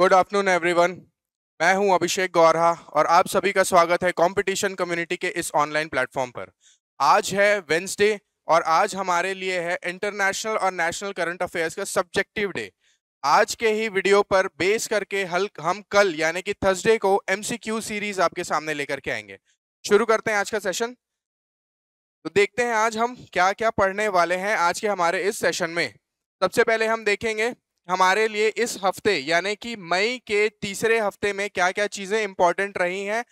Good afternoon everyone मैं हूं अभिषेक गौरहा और आप सभी का स्वागत है कंपटीशन कम्युनिटी के इस ऑनलाइन प्लेटफॉर्म पर आज है वेंसडे और आज हमारे लिए है इंटरनेशनल और नेशनल करंट अफेयर्स का सब्जेक्टिव डे आज के ही वीडियो पर बेस करके हल हम कल यानी कि थर्सडे को एमसीक्यू सीरीज आपके सामने लेकर के आएंगे शुरू करते हैं आज का सेशन तो देखते हैं आज हम क्या क्या पढ़ने वाले हैं आज के हमारे इस सेशन में सबसे पहले हम देखेंगे हमारे लिए इस हफ्ते यानी कि मई के तीसरे हफ्ते में क्या क्या चीज़ें इंपॉर्टेंट रही हैं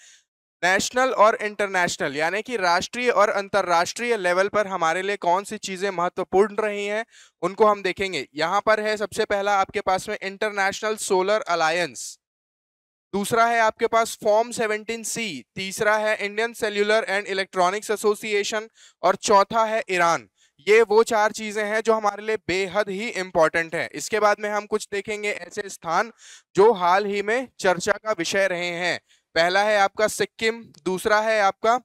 नेशनल और इंटरनेशनल यानी कि राष्ट्रीय और अंतर्राष्ट्रीय लेवल पर हमारे लिए कौन सी चीज़ें महत्वपूर्ण रही हैं उनको हम देखेंगे यहाँ पर है सबसे पहला आपके पास में इंटरनेशनल सोलर अलायंस दूसरा है आपके पास फॉर्म सी तीसरा है Indian cellular and electronics association और चौथा है ईरान ये वो चार चीजें हैं जो हमारे लिए बेहद ही इम्पोर्टेंट है इसके बाद में हम कुछ देखेंगे ऐसे स्थान जो हाल ही में चर्चा का विषय रहे हैं पहला है आपका सिक्किम दूसरा है आपका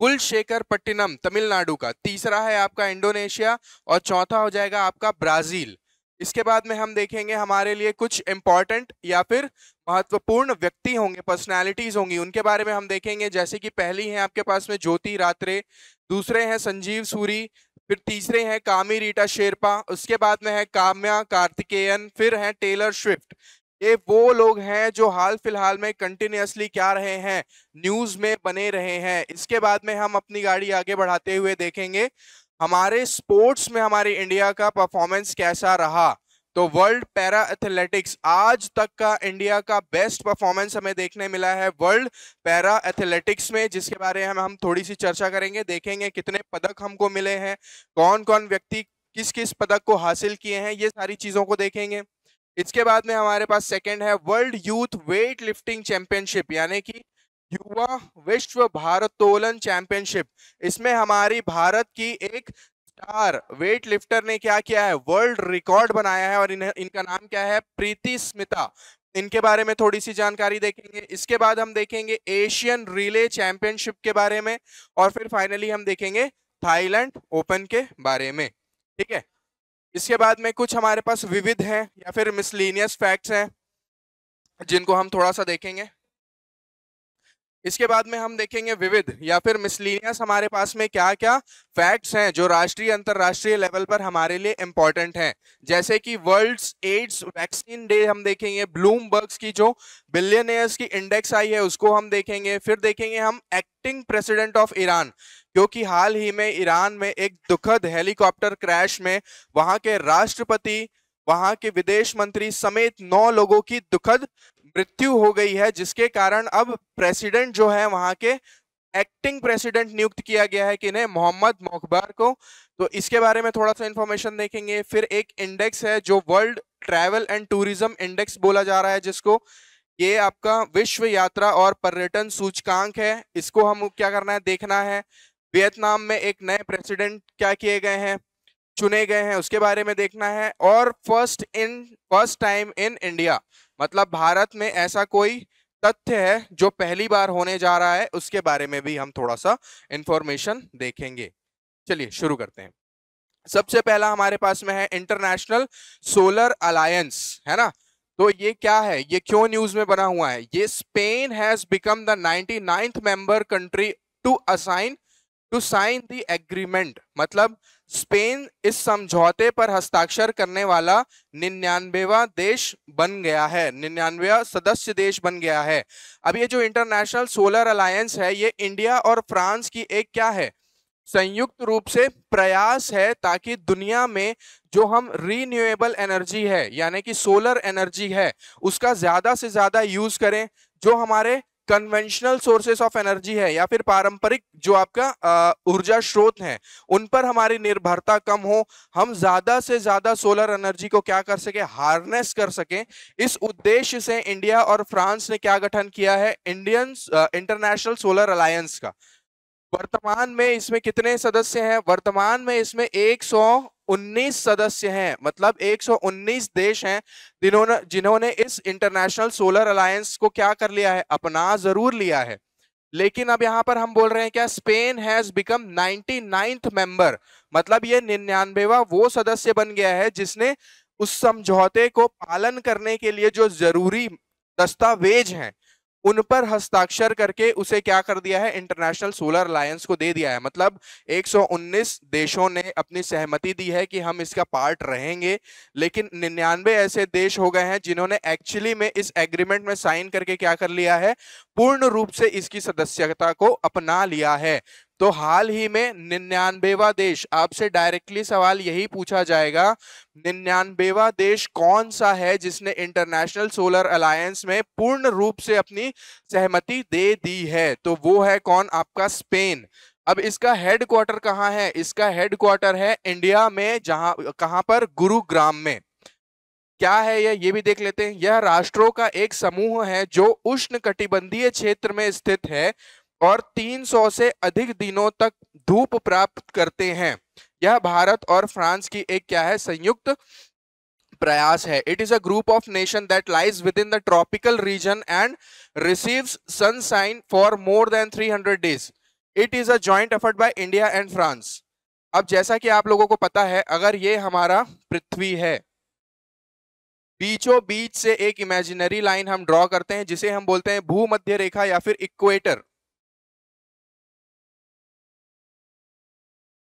कुलशेखर पट्टिनम तमिलनाडु का तीसरा है आपका इंडोनेशिया और चौथा हो जाएगा आपका ब्राजील इसके बाद में हम देखेंगे हमारे लिए कुछ इम्पॉर्टेंट या फिर महत्वपूर्ण व्यक्ति होंगे पर्सनालिटीज होंगी उनके बारे में हम देखेंगे जैसे कि पहली है आपके पास में ज्योति रात्रे दूसरे हैं संजीव सूरी फिर तीसरे हैं कामी रीटा शेरपा उसके बाद में है काम्या कार्तिकेयन फिर हैं टेलर स्विफ्ट ये वो लोग हैं जो हाल फिलहाल में कंटिन्यूसली क्या रहे हैं न्यूज में बने रहे हैं इसके बाद में हम अपनी गाड़ी आगे बढ़ाते हुए देखेंगे हमारे स्पोर्ट्स में हमारे इंडिया का परफॉर्मेंस कैसा रहा तो वर्ल्ड पैरा एथलेटिक्स आज तक का इंडिया का बेस्ट परफॉर्मेंस हमें देखने मिला है वर्ल्ड पैरा एथलेटिक्स में जिसके बारे में हम थोड़ी सी चर्चा करेंगे देखेंगे कितने पदक हमको मिले हैं कौन कौन व्यक्ति किस किस पदक को हासिल किए हैं ये सारी चीज़ों को देखेंगे इसके बाद में हमारे पास सेकेंड है world youth wait lifting championship यानी कि युवा विश्व भारोत्तोलन चैंपियनशिप इसमें हमारी भारत की एक स्टार वेट लिफ्टर ने क्या किया है वर्ल्ड रिकॉर्ड बनाया है और इन, इनका नाम क्या है प्रीति स्मिता इनके बारे में थोड़ी सी जानकारी देखेंगे इसके बाद हम देखेंगे एशियन रिले चैंपियनशिप के बारे में और फिर फाइनली हम देखेंगे थाईलैंड ओपन के बारे में ठीक है इसके बाद में कुछ हमारे पास विविध हैं या फिर मिसलिनियस फैक्ट्स हैं जिनको हम थोड़ा सा देखेंगे इसके बाद में हम देखेंगे विविध या फिर मिसलिनियस हमारे पास में क्या क्या फैक्ट्स हैं जो राष्ट्रीय अंतर्राष्ट्रीय लेवल पर हमारे लिए इम्पोर्टेंट हैं जैसे कि वर्ल्ड एड्स वैक्सीन डे हम देखेंगे ब्लूमबर्ग्स की जो बिलियनियर्स की इंडेक्स आई है उसको हम देखेंगे फिर देखेंगे हम एक्टिंग प्रेसिडेंट ऑफ ईरान क्योंकि हाल ही में ईरान में एक दुखद हेलीकॉप्टर क्रैश में वहां के राष्ट्रपति वहां के विदेश मंत्री समेत नौ लोगों की दुखद मृत्यु हो गई है जिसके कारण अब प्रेसिडेंट जो है वहां के एक्टिंग प्रेसिडेंट नियुक्त किया गया है कि इन्हें मोहम्मद मोकबार को तो इसके बारे में थोड़ा सा इंफॉर्मेशन देखेंगे फिर एक इंडेक्स है जो world travel and tourism index बोला जा रहा है जिसको ये आपका विश्व यात्रा और पर्यटन सूचकांक है इसको हम क्या करना है देखना है वियतनाम में एक नए प्रेसिडेंट क्या किए गए हैं चुने गए हैं उसके बारे में देखना है और first in first time in India मतलब भारत में ऐसा कोई तथ्य है जो पहली बार होने जा रहा है उसके बारे में भी हम थोड़ा सा इंफॉर्मेशन देखेंगे चलिए शुरू करते हैं सबसे पहला हमारे पास में है इंटरनेशनल सोलर अलायंस है ना तो ये क्या है ये क्यों न्यूज में बना हुआ है ये Spain has become the ninety ninth member country to assign to sign the agreement मतलब स्पेन इस समझौते पर हस्ताक्षर करने वाला निन्यानवेवा देश बन गया है निन्यानवेवा सदस्य देश बन गया है अब ये जो इंटरनेशनल सोलर अलायंस है ये इंडिया और फ्रांस की एक क्या है संयुक्त रूप से प्रयास है ताकि दुनिया में जो हम रीन्यूएबल एनर्जी है यानी कि सोलर एनर्जी है उसका ज़्यादा से ज़्यादा यूज़ करें जो हमारे कन्वेंशनल सोर्सेस ऑफ एनर्जी है या फिर पारंपरिक जो आपका ऊर्जा स्रोत है उन पर हमारी निर्भरता कम हो हम ज्यादा से ज्यादा सोलर एनर्जी को क्या कर सके हार्नेस कर सके इस उद्देश्य से इंडिया और फ्रांस ने क्या गठन किया है इंडियन इंटरनेशनल सोलर अलायंस का वर्तमान में इसमें कितने सदस्य हैं वर्तमान में इसमें एक सौ 119 सदस्य हैं मतलब 119 देश हैं जिन्होंने जिन्होंने इस इंटरनेशनल सोलर अलायंस को क्या कर लिया है अपना जरूर लिया है लेकिन अब यहां पर हम बोल रहे हैं क्या Spain has become ninety ninth member मतलब ये निन्यानवेवा वो सदस्य बन गया है जिसने उस समझौते को पालन करने के लिए जो जरूरी दस्तावेज हैं उन पर हस्ताक्षर करके उसे क्या कर दिया है इंटरनेशनल सोलर अलायंस को दे दिया है मतलब 119 देशों ने अपनी सहमति दी है कि हम इसका पार्ट रहेंगे लेकिन निन्यानवे ऐसे देश हो गए हैं जिन्होंने एक्चुअली में इस एग्रीमेंट में साइन करके क्या कर लिया है पूर्ण रूप से इसकी सदस्यता को अपना लिया है तो हाल ही में निन्यानबेवा देश आपसे डायरेक्टली सवाल यही पूछा जाएगा निन्यानबेवा देश कौन सा है जिसने इंटरनेशनल सोलर अलायंस में पूर्ण रूप से अपनी सहमति दे दी है तो वो है कौन आपका स्पेन अब इसका हेड क्वार्टर कहाँ है इसका हेड क्वार्टर है इंडिया में जहां कहाँ पर गुरुग्राम में क्या है यह ये भी देख लेते हैं यह राष्ट्रों का एक समूह है जो उष्ण कटिबंधीय क्षेत्र में स्थित है और 300 से अधिक दिनों तक धूप प्राप्त करते हैं यह भारत और फ्रांस की एक क्या है संयुक्त प्रयास है it is a group of nation that lies with in the tropical region and receives sunshine for more than 300 days it is a joint effort by India and France अब जैसा कि आप लोगों को पता है अगर ये हमारा पृथ्वी है बीचों बीच से एक इमेजिनरी लाइन हम ड्रॉ करते हैं जिसे हम बोलते हैं भूमध्य रेखा या फिर इक्वेटर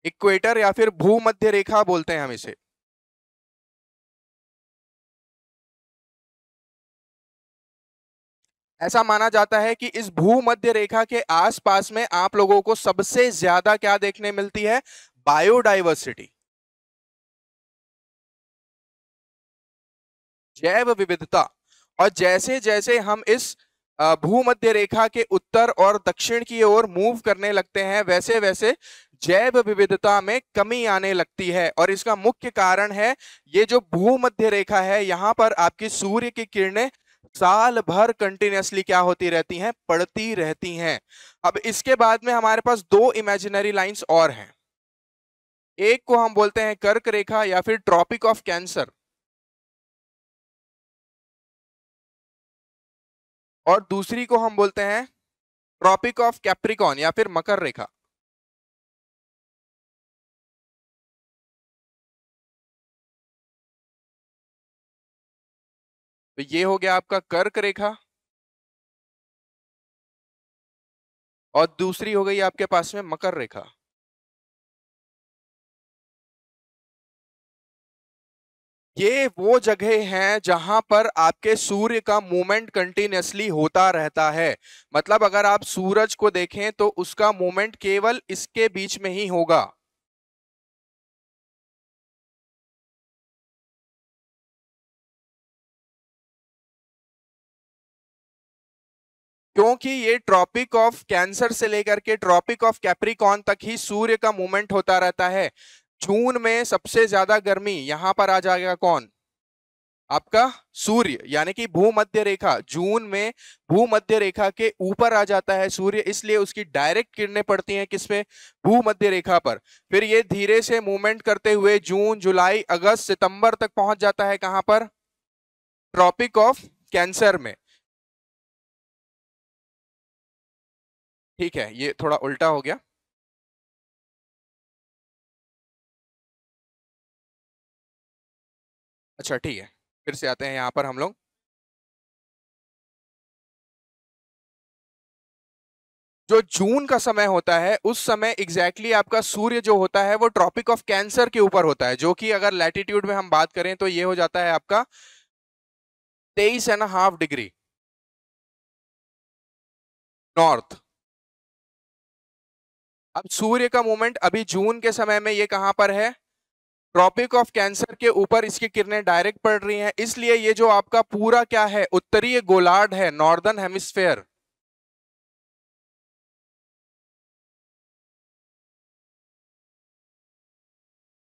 इक्वेटर या फिर भूमध्य रेखा बोलते हैं हम इसे ऐसा माना जाता है कि इस भूमध्य रेखा के आसपास में आप लोगों को सबसे ज्यादा क्या देखने मिलती है बायोडाइवर्सिटी जैव विविधता और जैसे जैसे हम इस भूमध्य रेखा के उत्तर और दक्षिण की ओर मूव करने लगते हैं वैसे वैसे जैव विविधता में कमी आने लगती है और इसका मुख्य कारण है ये जो भूमध्य रेखा है यहाँ पर आपकी सूर्य की किरणें साल भर कंटिन्यूसली क्या होती रहती हैं पड़ती रहती हैं अब इसके बाद में हमारे पास दो इमेजिनरी लाइंस और हैं एक को हम बोलते हैं कर्क रेखा या फिर ट्रॉपिक ऑफ कैंसर और दूसरी को हम बोलते हैं ट्रॉपिक ऑफ कैप्रिकॉन या फिर मकर रेखा तो ये हो गया आपका कर्क रेखा और दूसरी हो गई आपके पास में मकर रेखा ये वो जगह हैं जहां पर आपके सूर्य का मूवमेंट कंटिन्यूसली होता रहता है मतलब अगर आप सूरज को देखें तो उसका मूवमेंट केवल इसके बीच में ही होगा क्योंकि ये ट्रॉपिक ऑफ कैंसर से लेकर के ट्रॉपिक ऑफ कैप्रिकॉन तक ही सूर्य का मूवमेंट होता रहता है जून में सबसे ज्यादा गर्मी यहां पर आ जाएगा कौन आपका सूर्य यानी कि भूमध्य रेखा जून में भूमध्य रेखा के ऊपर आ जाता है सूर्य इसलिए उसकी डायरेक्ट किरणें पड़ती हैं किसमें भूमध्य रेखा पर फिर ये धीरे से मूवमेंट करते हुए जून जुलाई अगस्त सितंबर तक पहुंच जाता है कहां पर ट्रॉपिक ऑफ कैंसर में ठीक है ये थोड़ा उल्टा हो गया अच्छा ठीक है फिर से आते हैं यहाँ पर हम लोग जो जून का समय होता है उस समय एग्जैक्टली exactly आपका सूर्य जो होता है वो ट्रॉपिक ऑफ कैंसर के ऊपर होता है जो कि अगर लैटिट्यूड में हम बात करें तो ये हो जाता है आपका तेईस एंड हाफ डिग्री नॉर्थ अब सूर्य का मूवमेंट अभी जून के समय में ये कहाँ पर है ट्रॉपिक ऑफ कैंसर के ऊपर इसकी किरणें डायरेक्ट पड़ रही हैं इसलिए ये जो आपका पूरा क्या है उत्तरीय गोलार्ड है नॉर्दर्न हेमिस्फेयर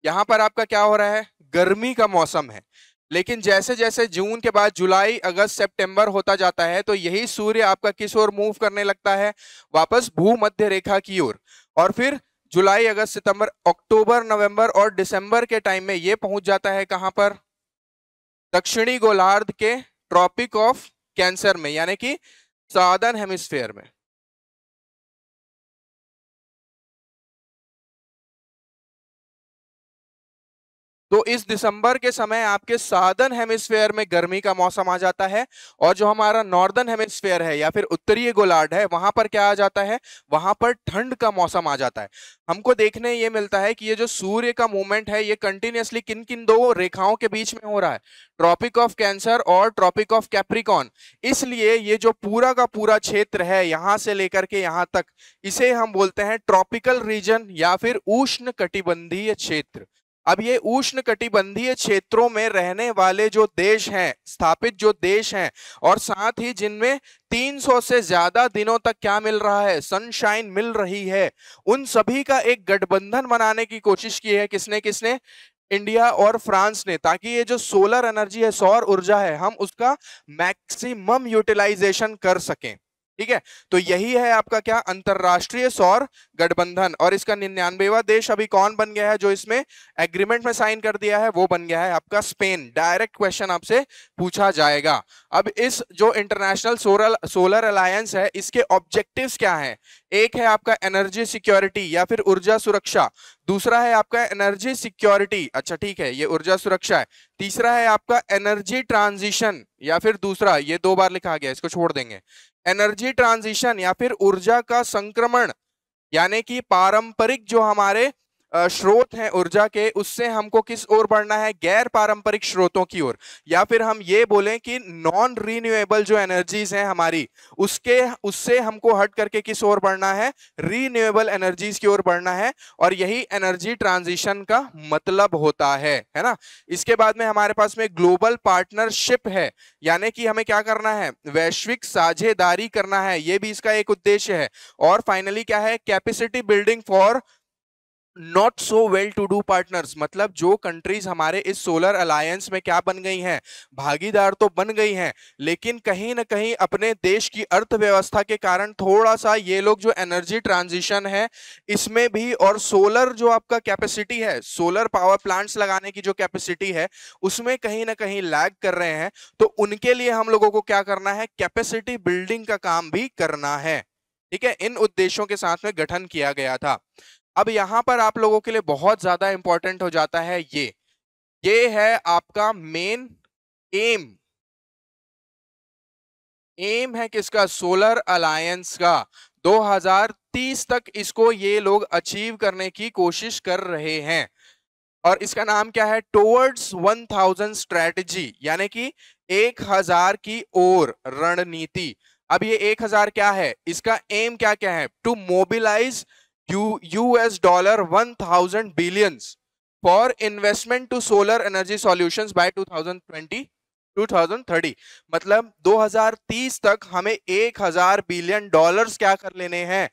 यहां पर आपका क्या हो रहा है गर्मी का मौसम है लेकिन जैसे जैसे जून के बाद जुलाई अगस्त सितंबर होता जाता है तो यही सूर्य आपका किस ओर मूव करने लगता है वापस भूमध्य रेखा की ओर और फिर जुलाई अगस्त सितंबर अक्टूबर नवंबर और दिसंबर के टाइम में ये पहुंच जाता है कहां पर दक्षिणी गोलार्ध के ट्रॉपिक ऑफ कैंसर में यानी कि साधन हेमिस्फेयर में तो इस दिसंबर के समय आपके साधन हेमिस्फेयर में गर्मी का मौसम आ जाता है और जो हमारा नॉर्दर्न हेमिस्फेयर है या फिर उत्तरीय गोलार्ड है वहां पर क्या आ जाता है वहां पर ठंड का मौसम आ जाता है हमको देखने ये मिलता है कि ये जो सूर्य का मूवमेंट है ये कंटिन्यूसली किन किन दो रेखाओं के बीच में हो रहा है ट्रॉपिक ऑफ कैंसर और ट्रॉपिक ऑफ कैप्रिकॉन इसलिए ये जो पूरा का पूरा क्षेत्र है यहाँ से लेकर के यहाँ तक इसे हम बोलते हैं ट्रॉपिकल रीजन या फिर उष्ण कटिबंधीय क्षेत्र अब ये उष्ण कटिबंधीय क्षेत्रों में रहने वाले जो देश हैं स्थापित जो देश हैं और साथ ही जिनमें 300 से ज्यादा दिनों तक क्या मिल रहा है सनशाइन मिल रही है उन सभी का एक गठबंधन बनाने की कोशिश की है किसने किसने इंडिया और फ्रांस ने ताकि ये जो सोलर एनर्जी है सौर ऊर्जा है हम उसका मैक्सिमम यूटिलाइजेशन कर सकें ठीक है तो यही है आपका क्या अंतरराष्ट्रीय सौर गठबंधन और इसका निन्यानवेवा देश अभी कौन बन गया है जो इसमें एग्रीमेंट में साइन कर दिया है वो बन गया है आपका स्पेन डायरेक्ट क्वेश्चन आपसे पूछा जाएगा अब इस जो इंटरनेशनल सोलर सोलर अलायंस है इसके ऑब्जेक्टिव क्या है एक है आपका एनर्जी सिक्योरिटी या फिर ऊर्जा सुरक्षा दूसरा है आपका एनर्जी सिक्योरिटी अच्छा ठीक है ये ऊर्जा सुरक्षा है तीसरा है आपका एनर्जी ट्रांजिशन या फिर दूसरा ये दो बार लिखा गया इसको छोड़ देंगे एनर्जी ट्रांजिशन या फिर ऊर्जा का संक्रमण यानी कि पारंपरिक जो हमारे स्रोत हैं ऊर्जा के उससे हमको किस ओर बढ़ना है गैर पारंपरिक स्रोतों की ओर या फिर हम ये बोलें कि नॉन रीन्यूएबल जो एनर्जीज हैं हमारी उसके उससे हमको हट करके किस ओर बढ़ना है रीन्यूएबल एनर्जीज की ओर बढ़ना है और यही एनर्जी ट्रांजिशन का मतलब होता है है ना इसके बाद में हमारे पास में ग्लोबल पार्टनरशिप है यानी कि हमें क्या करना है वैश्विक साझेदारी करना है ये भी इसका एक उद्देश्य है और फाइनली क्या है capacity building for not so well to do partners मतलब जो कंट्रीज हमारे इस सोलर अलायंस में क्या बन गई हैं भागीदार तो बन गई हैं लेकिन कहीं ना कहीं अपने देश की अर्थव्यवस्था के कारण थोड़ा सा ये लोग जो एनर्जी ट्रांजिशन है इसमें भी और सोलर जो आपका कैपेसिटी है सोलर पावर प्लांट्स लगाने की जो कैपेसिटी है उसमें कहीं ना कहीं लैग कर रहे हैं तो उनके लिए हम लोगों को क्या करना है कैपेसिटी बिल्डिंग का काम भी करना है ठीक है इन उद्देश्यों के साथ में गठन किया गया था अब यहां पर आप लोगों के लिए बहुत ज्यादा इंपॉर्टेंट हो जाता है ये ये है आपका मेन एम एम है किसका सोलर अलायंस का 2030 तक इसको ये लोग अचीव करने की कोशिश कर रहे हैं और इसका नाम क्या है टुवर्ड्स 1000 स्ट्रेटजी यानी कि 1000 की ओर रणनीति अब ये 1000 क्या है इसका एम क्या क्या है to mobilize billion US dollar 1000 billions for investment to solar energy solutions by 2020 2030 मतलब 2030 तक हमें 1000 बिलियन डॉलर क्या कर लेने हैं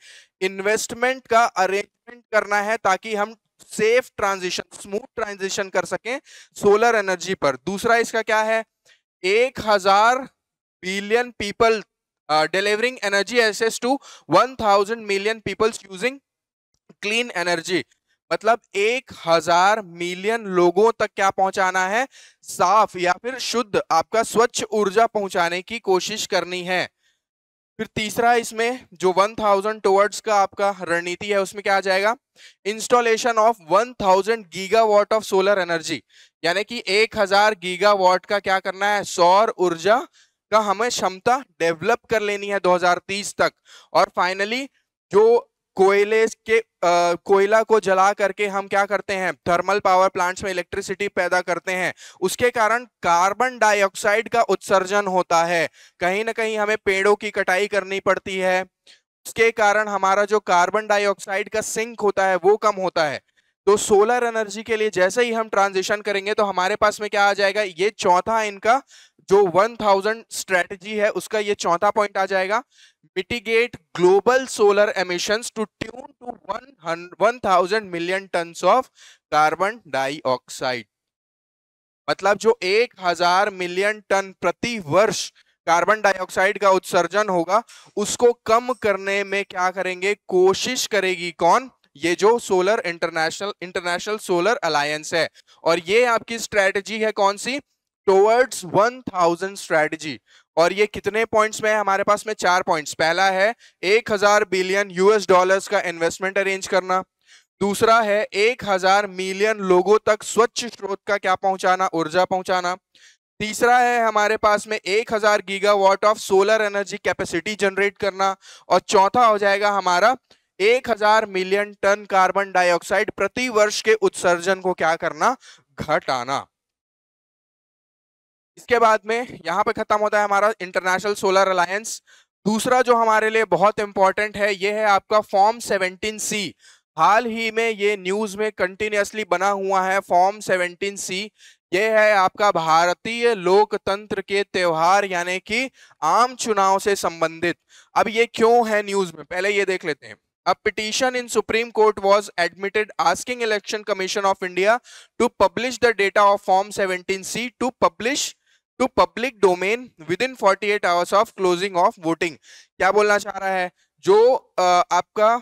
इन्वेस्टमेंट का अरेंजमेंट करना है ताकि हम सेफ ट्रांजिशन स्मूथ ट्रांजिशन कर सकें सोलर एनर्जी पर दूसरा इसका क्या है एक हजार billion people delivering energy access to one thousand million peoples using clean energy मतलब एक हजार मिलियन लोगों तक क्या पहुंचाना है साफ या फिर शुद्ध आपका स्वच्छ ऊर्जा पहुंचाने की कोशिश करनी है फिर तीसरा इसमें जो 1000 टूवर्ड्स का आपका रणनीति है उसमें क्या आ जाएगा installation of 1000 watt of solar energy यानी कि 1000 वॉट का क्या करना है सौर ऊर्जा का हमें क्षमता डेवलप कर लेनी है 2030 तक और फाइनली जो कोयले के कोयला को जला करके हम क्या करते हैं थर्मल पावर प्लांट्स में इलेक्ट्रिसिटी पैदा करते हैं उसके कारण कार्बन डाइऑक्साइड का उत्सर्जन होता है कहीं ना कहीं हमें पेड़ों की कटाई करनी पड़ती है उसके कारण हमारा जो कार्बन डाइऑक्साइड का सिंक होता है वो कम होता है तो सोलर एनर्जी के लिए जैसे ही हम ट्रांजिशन करेंगे तो हमारे पास में क्या आ जाएगा ये चौथा इनका जो 1000 स्ट्रेटजी है उसका ये चौथा पॉइंट आ जाएगा mitigate global solar emissions to tune to 1000 million ton of carbon dioxide मतलब जो 1000 मिलियन टन प्रति वर्ष कार्बन डाइऑक्साइड का उत्सर्जन होगा उसको कम करने में क्या करेंगे कोशिश करेगी कौन ये जो solar international international solar alliance है और ये आपकी स्ट्रेटजी है कौन सी वन थाउजेंड स्ट्रेटजी और ये कितने पॉइंट्स में है हमारे पास में चार पॉइंट्स पहला है एक हजार बिलियन यूएस डॉलर्स का इन्वेस्टमेंट अरेंज करना दूसरा है एक हजार मिलियन लोगों तक स्वच्छ स्रोत का क्या पहुंचाना ऊर्जा पहुंचाना तीसरा है हमारे पास में एक giga gigawatt of solar energy capacity generate करना और चौथा हो जाएगा हमारा एक हजार मिलियन टन कार्बन डाइऑक्साइड प्रति वर्ष के उत्सर्जन को क्या करना घटाना इसके बाद में यहाँ पे खत्म होता है हमारा इंटरनेशनल सोलर अलायंस दूसरा जो हमारे लिए बहुत इंपॉर्टेंट है ये है आपका फॉर्म सेवनटीन सी हाल ही में ये न्यूज में कंटिन्यूसली बना हुआ है फॉर्म सेवनटीन सी ये है आपका भारतीय लोकतंत्र के त्योहार यानी कि आम चुनाव से संबंधित अब ये क्यों है न्यूज में पहले ये देख लेते हैं A petition in Supreme Court was admitted asking Election Commission of India to publish the data of Form 17C to publish to public domain within forty eight hours of closing of voting क्या बोलना चाह रहा है जो आपका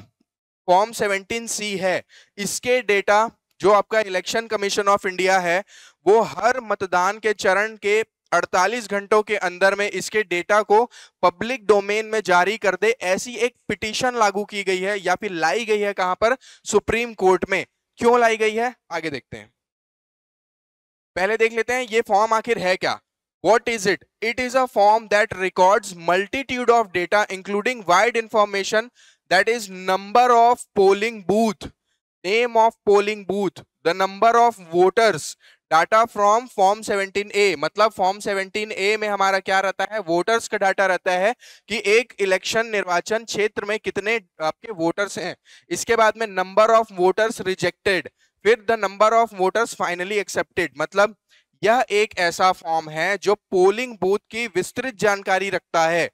form seventeen सी है इसके data जो आपका इलेक्शन कमीशन ऑफ इंडिया है वो हर मतदान के चरण के 48 घंटों के अंदर में इसके डेटा को पब्लिक डोमेन में जारी कर दे ऐसी एक पिटीशन लागू की गई है या फिर लाई गई है कहां पर सुप्रीम कोर्ट में क्यों लाई गई है आगे देखते हैं पहले देख लेते हैं ये फॉर्म आखिर है क्या What is it? It is a form that records multitude of data including wide information that is number of polling booth, name of polling booth, the number of voters, data from form 17A मतलब form 17A में हमारा क्या रहता है voters का data रहता है कि एक इलेक्शन निर्वाचन क्षेत्र में कितने आपके वोटर्स हैं इसके बाद में नंबर ऑफ वोटर्स रिजेक्टेड फिर the number of voters finally accepted मतलब यह एक ऐसा फॉर्म है जो पोलिंग बूथ की विस्तृत जानकारी रखता है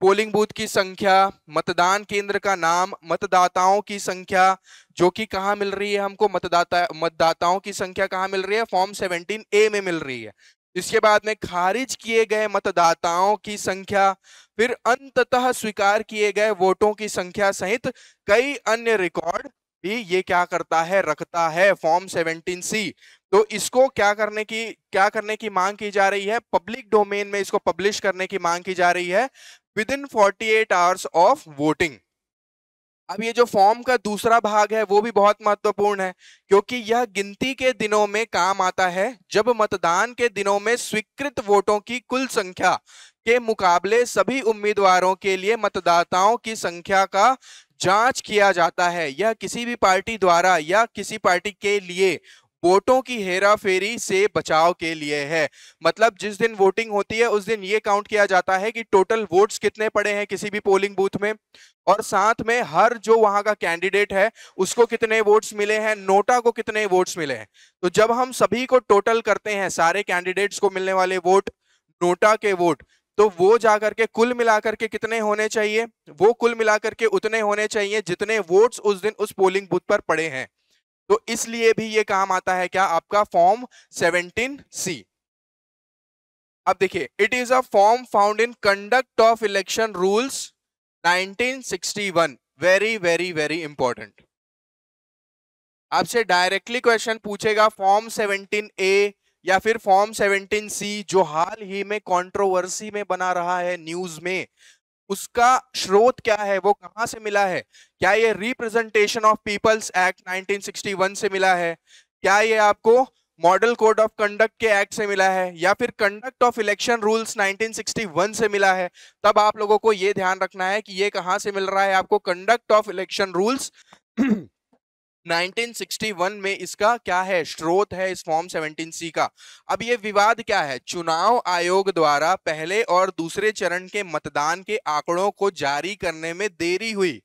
पोलिंग बूथ की संख्या मतदान केंद्र का नाम मतदाताओं की संख्या जो कि कहाँ मिल रही है हमको मतदाता मतदाताओं की संख्या कहाँ मिल रही है फॉर्म 17 ए में मिल रही है इसके बाद में खारिज किए गए मतदाताओं की संख्या फिर अंततः स्वीकार किए गए वोटों की संख्या सहित कई अन्य रिकॉर्ड भी ये क्या करता है रखता है फॉर्म सेवनटीन सी तो इसको क्या करने की क्या करने की मांग की जा रही है पब्लिक डोमेन में इसको पब्लिश करने की मांग की जा रही है within forty eight hours of voting अब ये जो फॉर्म का दूसरा भाग है वो भी बहुत महत्वपूर्ण है क्योंकि यह गिनती के दिनों में काम आता है जब मतदान के दिनों में स्वीकृत वोटों की कुल संख्या के मुकाबले सभी उम्मीदवारों के लिए मतदाताओं की संख्या का जांच किया जाता है यह किसी भी पार्टी द्वारा या किसी पार्टी के लिए वोटों की हेरा फेरी से बचाव के लिए है मतलब जिस दिन वोटिंग होती है उस दिन ये काउंट किया जाता है कि टोटल वोट्स कितने पड़े हैं किसी भी पोलिंग बूथ में और साथ में हर जो वहां का कैंडिडेट है उसको कितने वोट्स मिले हैं नोटा को कितने वोट्स मिले हैं तो जब हम सभी को टोटल करते हैं सारे कैंडिडेट्स को मिलने वाले वोट नोटा के वोट तो वो जाकर के कुल मिलाकर के कितने होने चाहिए वो कुल मिलाकर के उतने होने चाहिए जितने वोट्स उस दिन उस पोलिंग बूथ पर पड़े हैं तो इसलिए भी ये काम आता है क्या आपका फॉर्म 17 सी अब देखिए it is a form found in conduct of election rules 1961 very very very important आपसे डायरेक्टली क्वेश्चन पूछेगा फॉर्म 17 ए या फिर फॉर्म 17 सी जो हाल ही में कंट्रोवर्सी में बना रहा है न्यूज में उसका स्रोत क्या है वो कहाँ से मिला है क्या ये रिप्रेजेंटेशन ऑफ पीपल्स एक्ट 1961 से मिला है क्या ये आपको मॉडल कोड ऑफ कंडक्ट के एक्ट से मिला है या फिर कंडक्ट ऑफ इलेक्शन रूल्स 1961 से मिला है तब आप लोगों को ये ध्यान रखना है कि ये कहाँ से मिल रहा है आपको कंडक्ट ऑफ इलेक्शन रूल्स 1961 में इसका क्या है स्रोत है इस फॉर्म 17 सी का अब ये विवाद क्या है चुनाव आयोग द्वारा पहले और दूसरे चरण के मतदान के आंकड़ों को जारी करने में देरी हुई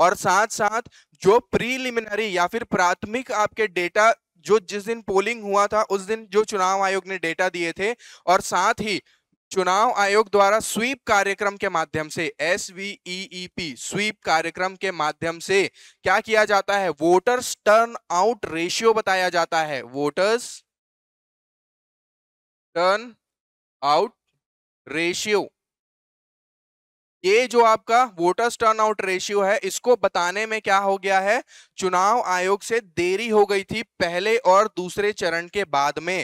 और साथ साथ जो प्रीलिमिनरी या फिर प्राथमिक आपके डेटा जो जिस दिन पोलिंग हुआ था उस दिन जो चुनाव आयोग ने डेटा दिए थे और साथ ही चुनाव आयोग द्वारा स्वीप कार्यक्रम के माध्यम से S P e e SVEEP कार्यक्रम के माध्यम से क्या किया जाता है वोटर्स टर्न आउट रेशियो बताया जाता है वोटर्स टर्न आउट रेशियो ये जो आपका वोटर्स टर्न आउट रेशियो है इसको बताने में क्या हो गया है चुनाव आयोग से देरी हो गई थी पहले और दूसरे चरण के बाद में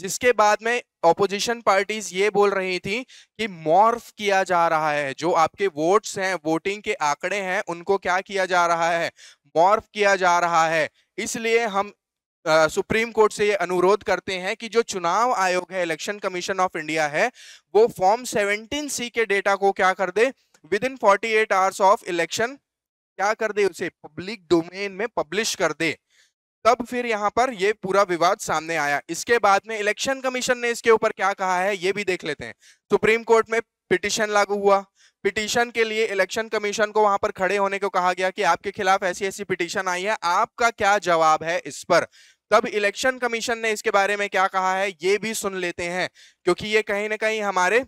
जिसके बाद में ऑपोजिशन पार्टीज ये बोल रही थी कि मॉर्फ किया जा रहा है जो आपके वोट्स हैं वोटिंग के आंकड़े हैं उनको क्या किया जा रहा है मॉर्फ किया जा रहा है इसलिए हम आ, सुप्रीम कोर्ट से ये अनुरोध करते हैं कि जो चुनाव आयोग है इलेक्शन कमीशन ऑफ इंडिया है वो फॉर्म सेवनटीन सी के डेटा को क्या कर दे within eight hours of election क्या कर दे उसे पब्लिक डोमेन में पब्लिश कर दे तब फिर यहाँ पर ये पूरा विवाद सामने आया इसके बाद में इलेक्शन कमीशन ने इसके ऊपर क्या कहा है ये भी देख लेते हैं सुप्रीम कोर्ट में पिटिशन लागू हुआ पिटिशन के लिए इलेक्शन कमीशन को वहां पर खड़े होने को कहा गया कि आपके खिलाफ ऐसी ऐसी पिटिशन आई है आपका क्या जवाब है इस पर तब इलेक्शन कमीशन ने इसके बारे में क्या कहा है ये भी सुन लेते हैं क्योंकि ये कहीं ना कहीं हमारे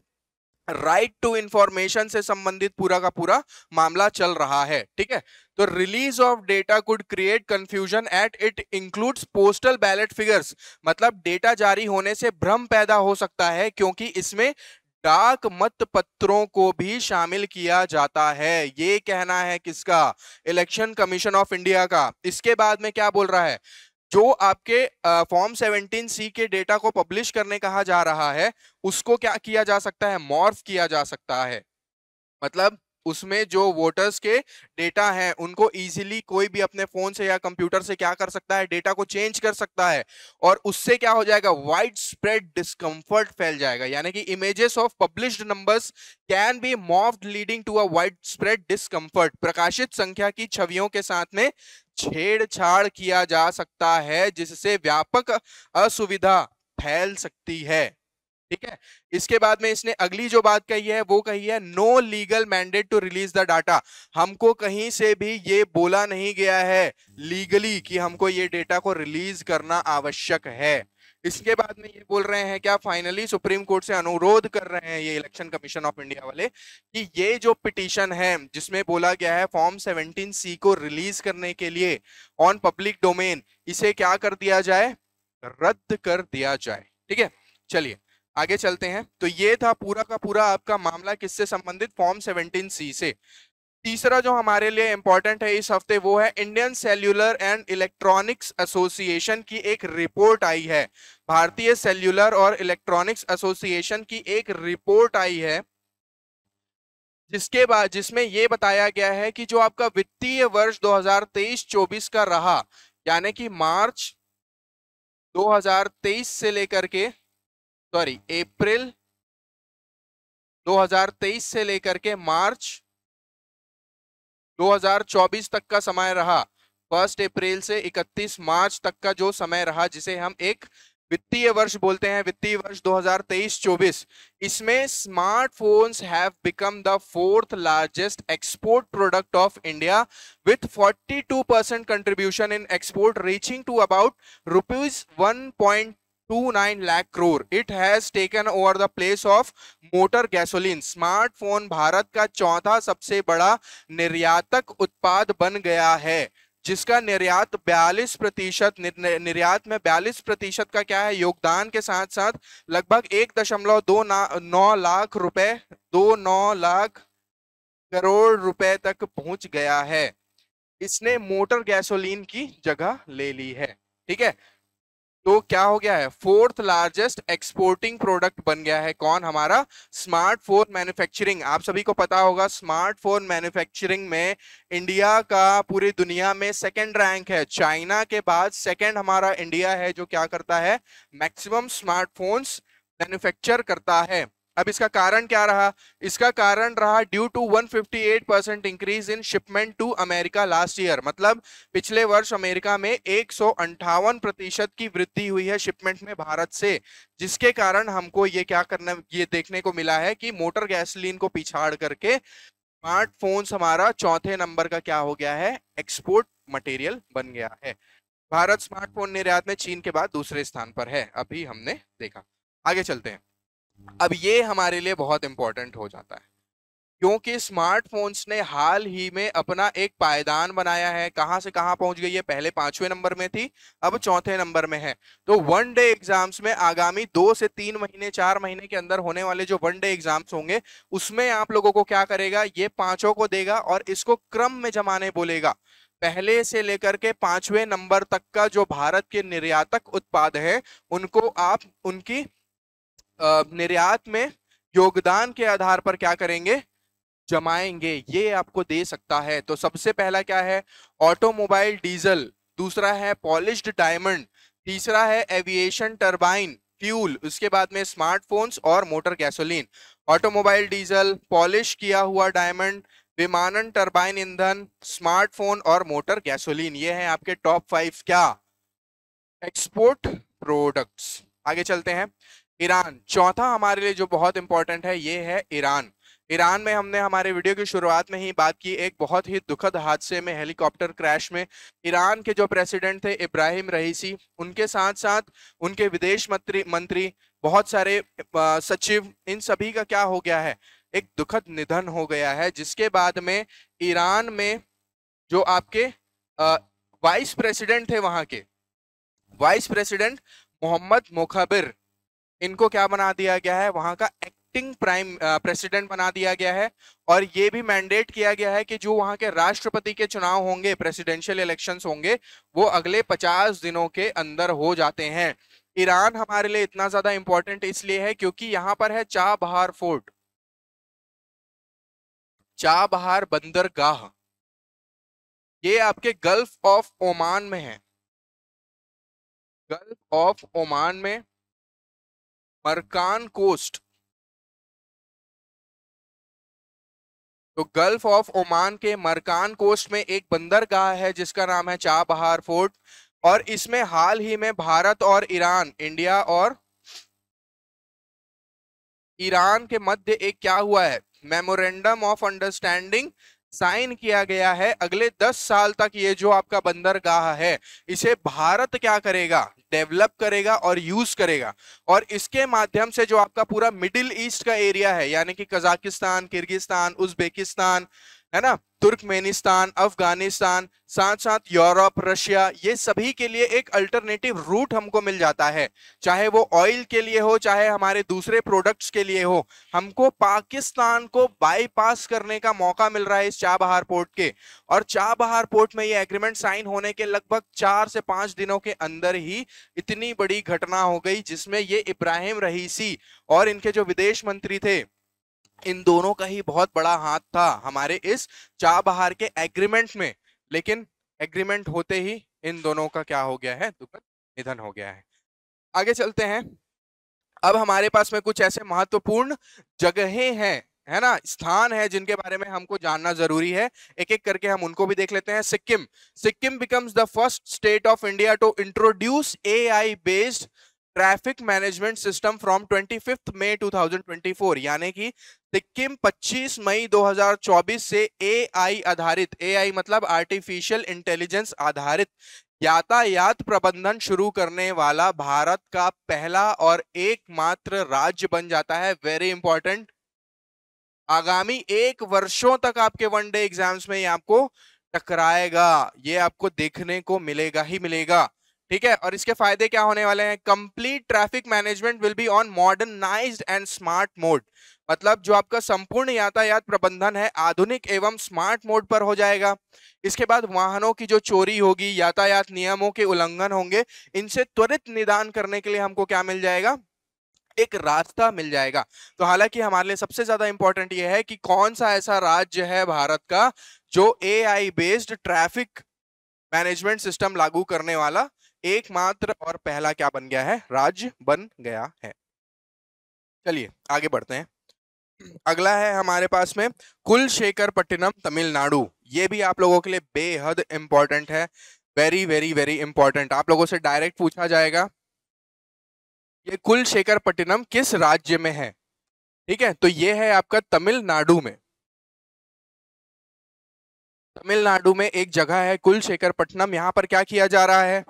राइट टू इंफॉर्मेशन से संबंधित पूरा का पूरा मामला चल रहा है ठीक है तो release of data could create confusion at it includes postal ballot figures मतलब डेटा जारी होने से भ्रम पैदा हो सकता है क्योंकि इसमें डाक मत पत्रों को भी शामिल किया जाता है ये कहना है किसका इलेक्शन कमीशन ऑफ इंडिया का इसके बाद में क्या बोल रहा है जो आपके फॉर्म सेवनटीन सी के डेटा को पब्लिश करने कहा जा रहा है उसको क्या किया जा सकता है मॉर्फ किया जा सकता है मतलब उसमें जो वोटर्स के डेटा है उनको इजीली कोई भी अपने फोन से या कंप्यूटर से क्या कर सकता है डेटा को चेंज कर सकता है और उससे क्या हो जाएगा वाइड स्प्रेड डिस्कम्फर्ट फैल जाएगा यानी कि images of published numbers can be morphed leading to a wide spread discomfort प्रकाशित संख्या की छवियों के साथ में छेड़छाड़ किया जा सकता है जिससे व्यापक असुविधा फैल सकती है ठीक है इसके बाद में इसने अगली जो बात कही है वो कही है no legal mandate to release the data हमको कहीं से भी ये बोला नहीं गया है लीगली कि हमको ये डेटा को रिलीज करना आवश्यक है इसके बाद में ये बोल रहे हैं क्या फाइनली सुप्रीम कोर्ट से अनुरोध कर रहे हैं ये इलेक्शन कमीशन ऑफ इंडिया वाले कि ये जो पिटीशन है जिसमें बोला गया है फॉर्म 17 सी को रिलीज करने के लिए ऑन पब्लिक डोमेन इसे क्या कर दिया जाए रद्द कर दिया जाए ठीक है चलिए आगे चलते हैं तो ये था पूरा का पूरा आपका मामला किससे संबंधित फॉर्म सेवनटीन सी से तीसरा जो हमारे लिए इम्पोर्टेंट है इस हफ्ते वो है Indian cellular and electronics association की एक रिपोर्ट आई है भारतीय सेल्यूलर और इलेक्ट्रॉनिक्स एसोसिएशन की एक रिपोर्ट आई है जिसके बाद जिसमें ये बताया गया है कि जो आपका वित्तीय वर्ष 2023-24 का रहा यानी कि मार्च 2023 से लेकर के सॉरी अप्रैल 2023 से लेकर के मार्च 2024 तक का समय रहा फर्स्ट अप्रैल से 31 मार्च तक का जो समय रहा जिसे हम एक वित्तीय वर्ष बोलते हैं वित्तीय वर्ष 2023-24 इसमें smartphones have become the fourth largest export product of India with 42 percent contribution in export reaching to about rupees point 29 lakh crore it has taken over the place of motor gasoline smartphone Bharat का चौथा सबसे बड़ा निर्यातक उत्पाद बन गया है जिसका निर्यात 42 प्रतिशत निर, निर्यात में 42 प्रतिशत का क्या है योगदान के साथ साथ लगभग एक दशमलव दो नौ लाख रुपए दो नौ लाख करोड़ रुपए तक पहुंच गया है इसने मोटर गैसोलीन की जगह ले ली है ठीक है तो क्या हो गया है फोर्थ लार्जेस्ट एक्सपोर्टिंग प्रोडक्ट बन गया है कौन हमारा स्मार्टफोन मैन्युफैक्चरिंग आप सभी को पता होगा स्मार्टफोन मैन्युफैक्चरिंग में इंडिया का पूरी दुनिया में सेकंड रैंक है चाइना के बाद सेकंड हमारा इंडिया है जो क्या करता है मैक्सिमम स्मार्टफोन्स मैन्युफैक्चर करता है अब इसका कारण क्या रहा इसका कारण रहा due to 158 percent increase in shipment to America last year मतलब पिछले वर्ष अमेरिका में एक प्रतिशत की वृद्धि हुई है शिपमेंट में भारत से जिसके कारण हमको ये क्या करना ये देखने को मिला है कि मोटर गैसलीन को पिछाड़ करके स्मार्टफोन्स हमारा चौथे नंबर का क्या हो गया है एक्सपोर्ट मटेरियल बन गया है भारत स्मार्टफोन निर्यात में चीन के बाद दूसरे स्थान पर है अभी हमने देखा आगे चलते हैं अब ये हमारे लिए बहुत इंपॉर्टेंट हो जाता है क्योंकि स्मार्टफोन्स ने हाल ही में अपना एक पायदान बनाया है कहां से कहां पहुंच गई है पहले पांचवें नंबर में थी अब चौथे नंबर में है तो वन डे एग्जाम्स में आगामी दो से तीन महीने चार महीने के अंदर होने वाले जो वन डे एग्जाम्स होंगे उसमें आप लोगों को क्या करेगा ये पांचों को देगा और इसको क्रम में जमाने बोलेगा पहले से लेकर के पांचवें नंबर तक का जो भारत के निर्यातक उत्पाद है उनको आप उनकी निर्यात में योगदान के आधार पर क्या करेंगे जमाएंगे ये आपको दे सकता है तो सबसे पहला क्या है ऑटोमोबाइल डीजल दूसरा है पॉलिश्ड डायमंड तीसरा है एविएशन टर्बाइन फ्यूल उसके बाद में स्मार्टफोन्स और motor gasoline automobile diesel polish किया हुआ डायमंड विमानन टर्बाइन ईंधन स्मार्टफोन और मोटर गैसोलीन ये है आपके टॉप फाइव क्या एक्सपोर्ट प्रोडक्ट्स आगे चलते हैं ईरान चौथा हमारे लिए जो बहुत इंपॉर्टेंट है ये है ईरान ईरान में हमने हमारे वीडियो की शुरुआत में ही बात की एक बहुत ही दुखद हादसे में हेलीकॉप्टर क्रैश में ईरान के जो प्रेसिडेंट थे इब्राहिम रईसी उनके साथ साथ उनके विदेश मंत्री मंत्री बहुत सारे सचिव इन सभी का क्या हो गया है एक दुखद निधन हो गया है जिसके बाद में ईरान में जो आपके वाइस प्रेसिडेंट थे वहां के वाइस प्रेसिडेंट मोहम्मद मोखबिर इनको क्या बना दिया गया है वहां का एक्टिंग प्राइम प्रेसिडेंट बना दिया गया है और ये भी मैंडेट किया गया है कि जो वहां के राष्ट्रपति के चुनाव होंगे प्रेसिडेंशियल इलेक्शन होंगे वो अगले पचास दिनों के अंदर हो जाते हैं ईरान हमारे लिए इतना ज्यादा इंपॉर्टेंट इसलिए है क्योंकि यहां पर है चाबहार फोर्ट चाबहार बंदरगाह ये आपके गल्फ ऑफ ओमान में है गल्फ ऑफ ओमान में मरकान कोस्ट तो गल्फ ऑफ ओमान के मरकान कोस्ट में एक बंदरगाह है जिसका नाम है चाबहार फोर्ट और इसमें हाल ही में भारत और ईरान इंडिया और ईरान के मध्य एक क्या हुआ है मेमोरेंडम ऑफ अंडरस्टैंडिंग साइन किया गया है अगले दस साल तक ये जो आपका बंदरगाह है इसे भारत क्या करेगा डेवलप करेगा और यूज करेगा और इसके माध्यम से जो आपका पूरा मिडिल ईस्ट का एरिया है यानी कि कजाकिस्तान किर्गिस्तान उज्बेकिस्तान है ना तुर्कमेनिस्तान अफगानिस्तान साथ साथ यूरोप रशिया ये सभी के लिए एक अल्टरनेटिव रूट हमको मिल जाता है चाहे वो ऑयल के लिए हो चाहे हमारे दूसरे प्रोडक्ट्स के लिए हो हमको पाकिस्तान को बाईपास करने का मौका मिल रहा है इस चाबहार पोर्ट के और चाबहार पोर्ट में ये एग्रीमेंट साइन होने के लगभग चार से पांच दिनों के अंदर ही इतनी बड़ी घटना हो गई जिसमें ये इब्राहिम रहीसी और इनके जो विदेश मंत्री थे इन दोनों का ही बहुत बड़ा हाथ था हमारे इस चाबहार के एग्रीमेंट में लेकिन एग्रीमेंट होते ही इन दोनों का क्या हो गया है निधन हो गया है आगे चलते हैं अब हमारे पास में कुछ ऐसे महत्वपूर्ण जगहें हैं है ना स्थान है जिनके बारे में हमको जानना जरूरी है एक एक करके हम उनको भी देख लेते हैं Sikkim Sikkim becomes the first state of India to introduce A I based traffic management system from 25 May 2024 यानी कि सिक्किम 25 मई 2024 से एआई आधारित एआई मतलब आर्टिफिशियल इंटेलिजेंस आधारित यातायात प्रबंधन शुरू करने वाला भारत का पहला और एकमात्र राज्य बन जाता है वेरी इंपॉर्टेंट आगामी एक वर्षों तक आपके वनडे एग्जाम्स में ये आपको टकराएगा ये आपको देखने को मिलेगा ही मिलेगा ठीक है और इसके फायदे क्या होने वाले हैं complete traffic management will be on modernize and smart mode मतलब जो आपका संपूर्ण यातायात प्रबंधन है आधुनिक एवं स्मार्ट मोड पर हो जाएगा इसके बाद वाहनों की जो चोरी होगी यातायात नियमों के उल्लंघन होंगे इनसे त्वरित निदान करने के लिए हमको क्या मिल जाएगा एक रास्ता मिल जाएगा तो हालांकि हमारे लिए सबसे ज्यादा इंपॉर्टेंट यह है कि कौन सा ऐसा राज्य है भारत का जो A based traffic management system लागू करने वाला एकमात्र और पहला क्या बन गया है राज्य बन गया है चलिए आगे बढ़ते हैं अगला है हमारे पास में कुलशेखर पट्टिनम तमिलनाडु ये भी आप लोगों के लिए बेहद इंपॉर्टेंट है वेरी वेरी वेरी इंपॉर्टेंट आप लोगों से डायरेक्ट पूछा जाएगा ये कुलशेखर पट्टिनम किस राज्य में है ठीक है तो ये है आपका तमिलनाडु में तमिलनाडु में एक जगह है कुलशेखर पट्टनम यहाँ पर क्या किया जा रहा है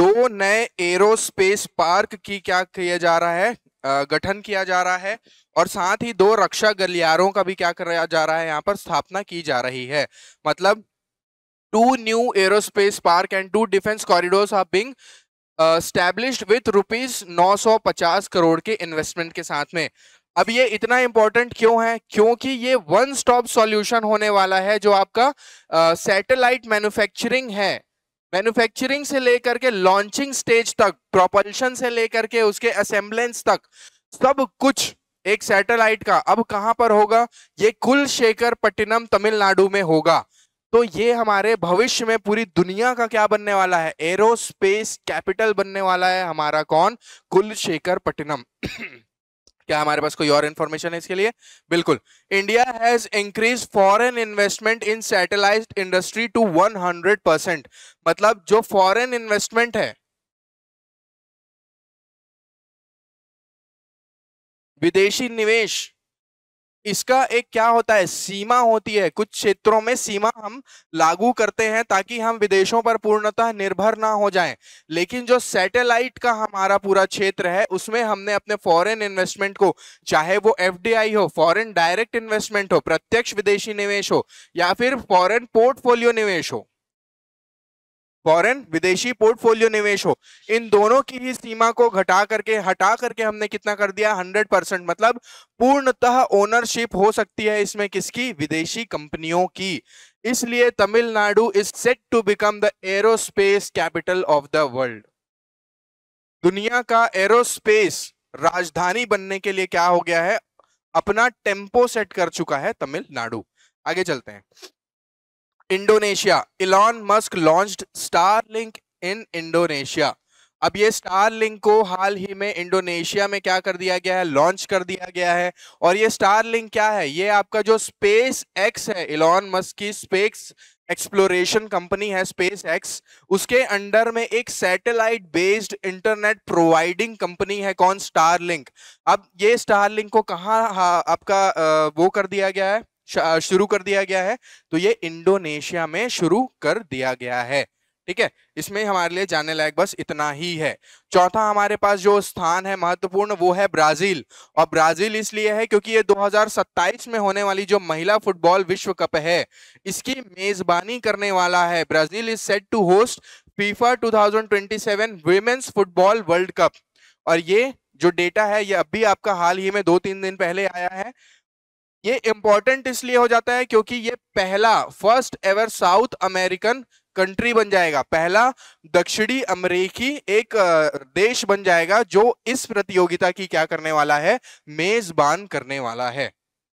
दो नए एरोस्पेस पार्क की क्या किया जा रहा है गठन किया जा रहा है और साथ ही दो रक्षा गलियारों का भी क्या कराया जा रहा है यहाँ पर स्थापना की जा रही है मतलब two new aerospace park and two defence corridors are being establish with rupees नौ सौ पचास करोड़ के इन्वेस्टमेंट के साथ में अब ये इतना इंपॉर्टेंट क्यों है क्योंकि ये वन स्टॉप सॉल्यूशन होने वाला है जो आपका सैटेलाइट uh, मैन्युफैक्चरिंग है मैन्युफैक्चरिंग से लेकर के लॉन्चिंग स्टेज तक प्रोपल्शन से लेकर के उसके असेंबलेंस तक सब कुछ एक सैटेलाइट का अब कहां पर होगा ये कुल शेखर पट्टिनम तमिलनाडु में होगा तो ये हमारे भविष्य में पूरी दुनिया का क्या बनने वाला है एरोस्पेस कैपिटल बनने वाला है हमारा कौन कुलशेखर पट्टिनम क्या हमारे पास कोई और इन्फॉर्मेशन है इसके लिए बिल्कुल India has increase foreign investment in satellite industry to 100 percent मतलब जो फॉरेन इन्वेस्टमेंट है विदेशी निवेश इसका एक क्या होता है सीमा होती है कुछ क्षेत्रों में सीमा हम लागू करते हैं ताकि हम विदेशों पर पूर्णतः निर्भर ना हो जाएं लेकिन जो सैटेलाइट का हमारा पूरा क्षेत्र है उसमें हमने अपने फॉरेन इन्वेस्टमेंट को चाहे वो एफ हो फॉरेन डायरेक्ट इन्वेस्टमेंट हो प्रत्यक्ष विदेशी निवेश हो या फिर फॉरेन पोर्टफोलियो निवेश हो फॉरेन विदेशी पोर्टफोलियो निवेश हो इन दोनों की ही सीमा को घटा करके हटा करके हमने कितना कर दिया 100 परसेंट मतलब पूर्णतः ओनरशिप हो सकती है इसमें किसकी विदेशी कंपनियों की इसलिए Tamil Nadu is set to become the aerospace capital of the world दुनिया का एरोस्पेस राजधानी बनने के लिए क्या हो गया है अपना टेम्पो सेट कर चुका है तमिलनाडु आगे चलते हैं Indonesia Elon Musk launched Starlink in Indonesia अब ये स्टार लिंक को हाल ही में इंडोनेशिया में क्या कर दिया गया है लॉन्च कर दिया गया है और ये स्टार लिंक क्या है ये आपका जो स्पेस एक्स है इलॉन मस्क की स्पेस एक्सप्लोरेशन कंपनी है स्पेस एक्स उसके अंडर में एक satellite based internet providing company है कौन स्टार लिंक अब ये स्टार लिंक को कहाँ हाँ, आपका वो कर दिया गया है शुरू कर दिया गया है तो ये इंडोनेशिया में शुरू कर दिया गया है ठीक है इसमें हमारे लिए जानने लायक बस इतना ही है चौथा हमारे पास जो स्थान है महत्वपूर्ण वो है ब्राजील और ब्राजील इसलिए है क्योंकि ये 2027 में होने वाली जो महिला फुटबॉल विश्व कप है इसकी मेजबानी करने वाला है Brazil is set to host FIFA 2027 thousand football world cup और ये जो डेटा है ये अभी आपका हाल ही में दो तीन दिन पहले आया है ये इंपॉर्टेंट इसलिए हो जाता है क्योंकि ये पहला first ever South American country बन जाएगा पहला दक्षिणी अमरीकी एक देश बन जाएगा जो इस प्रतियोगिता की क्या करने वाला है मेजबान करने वाला है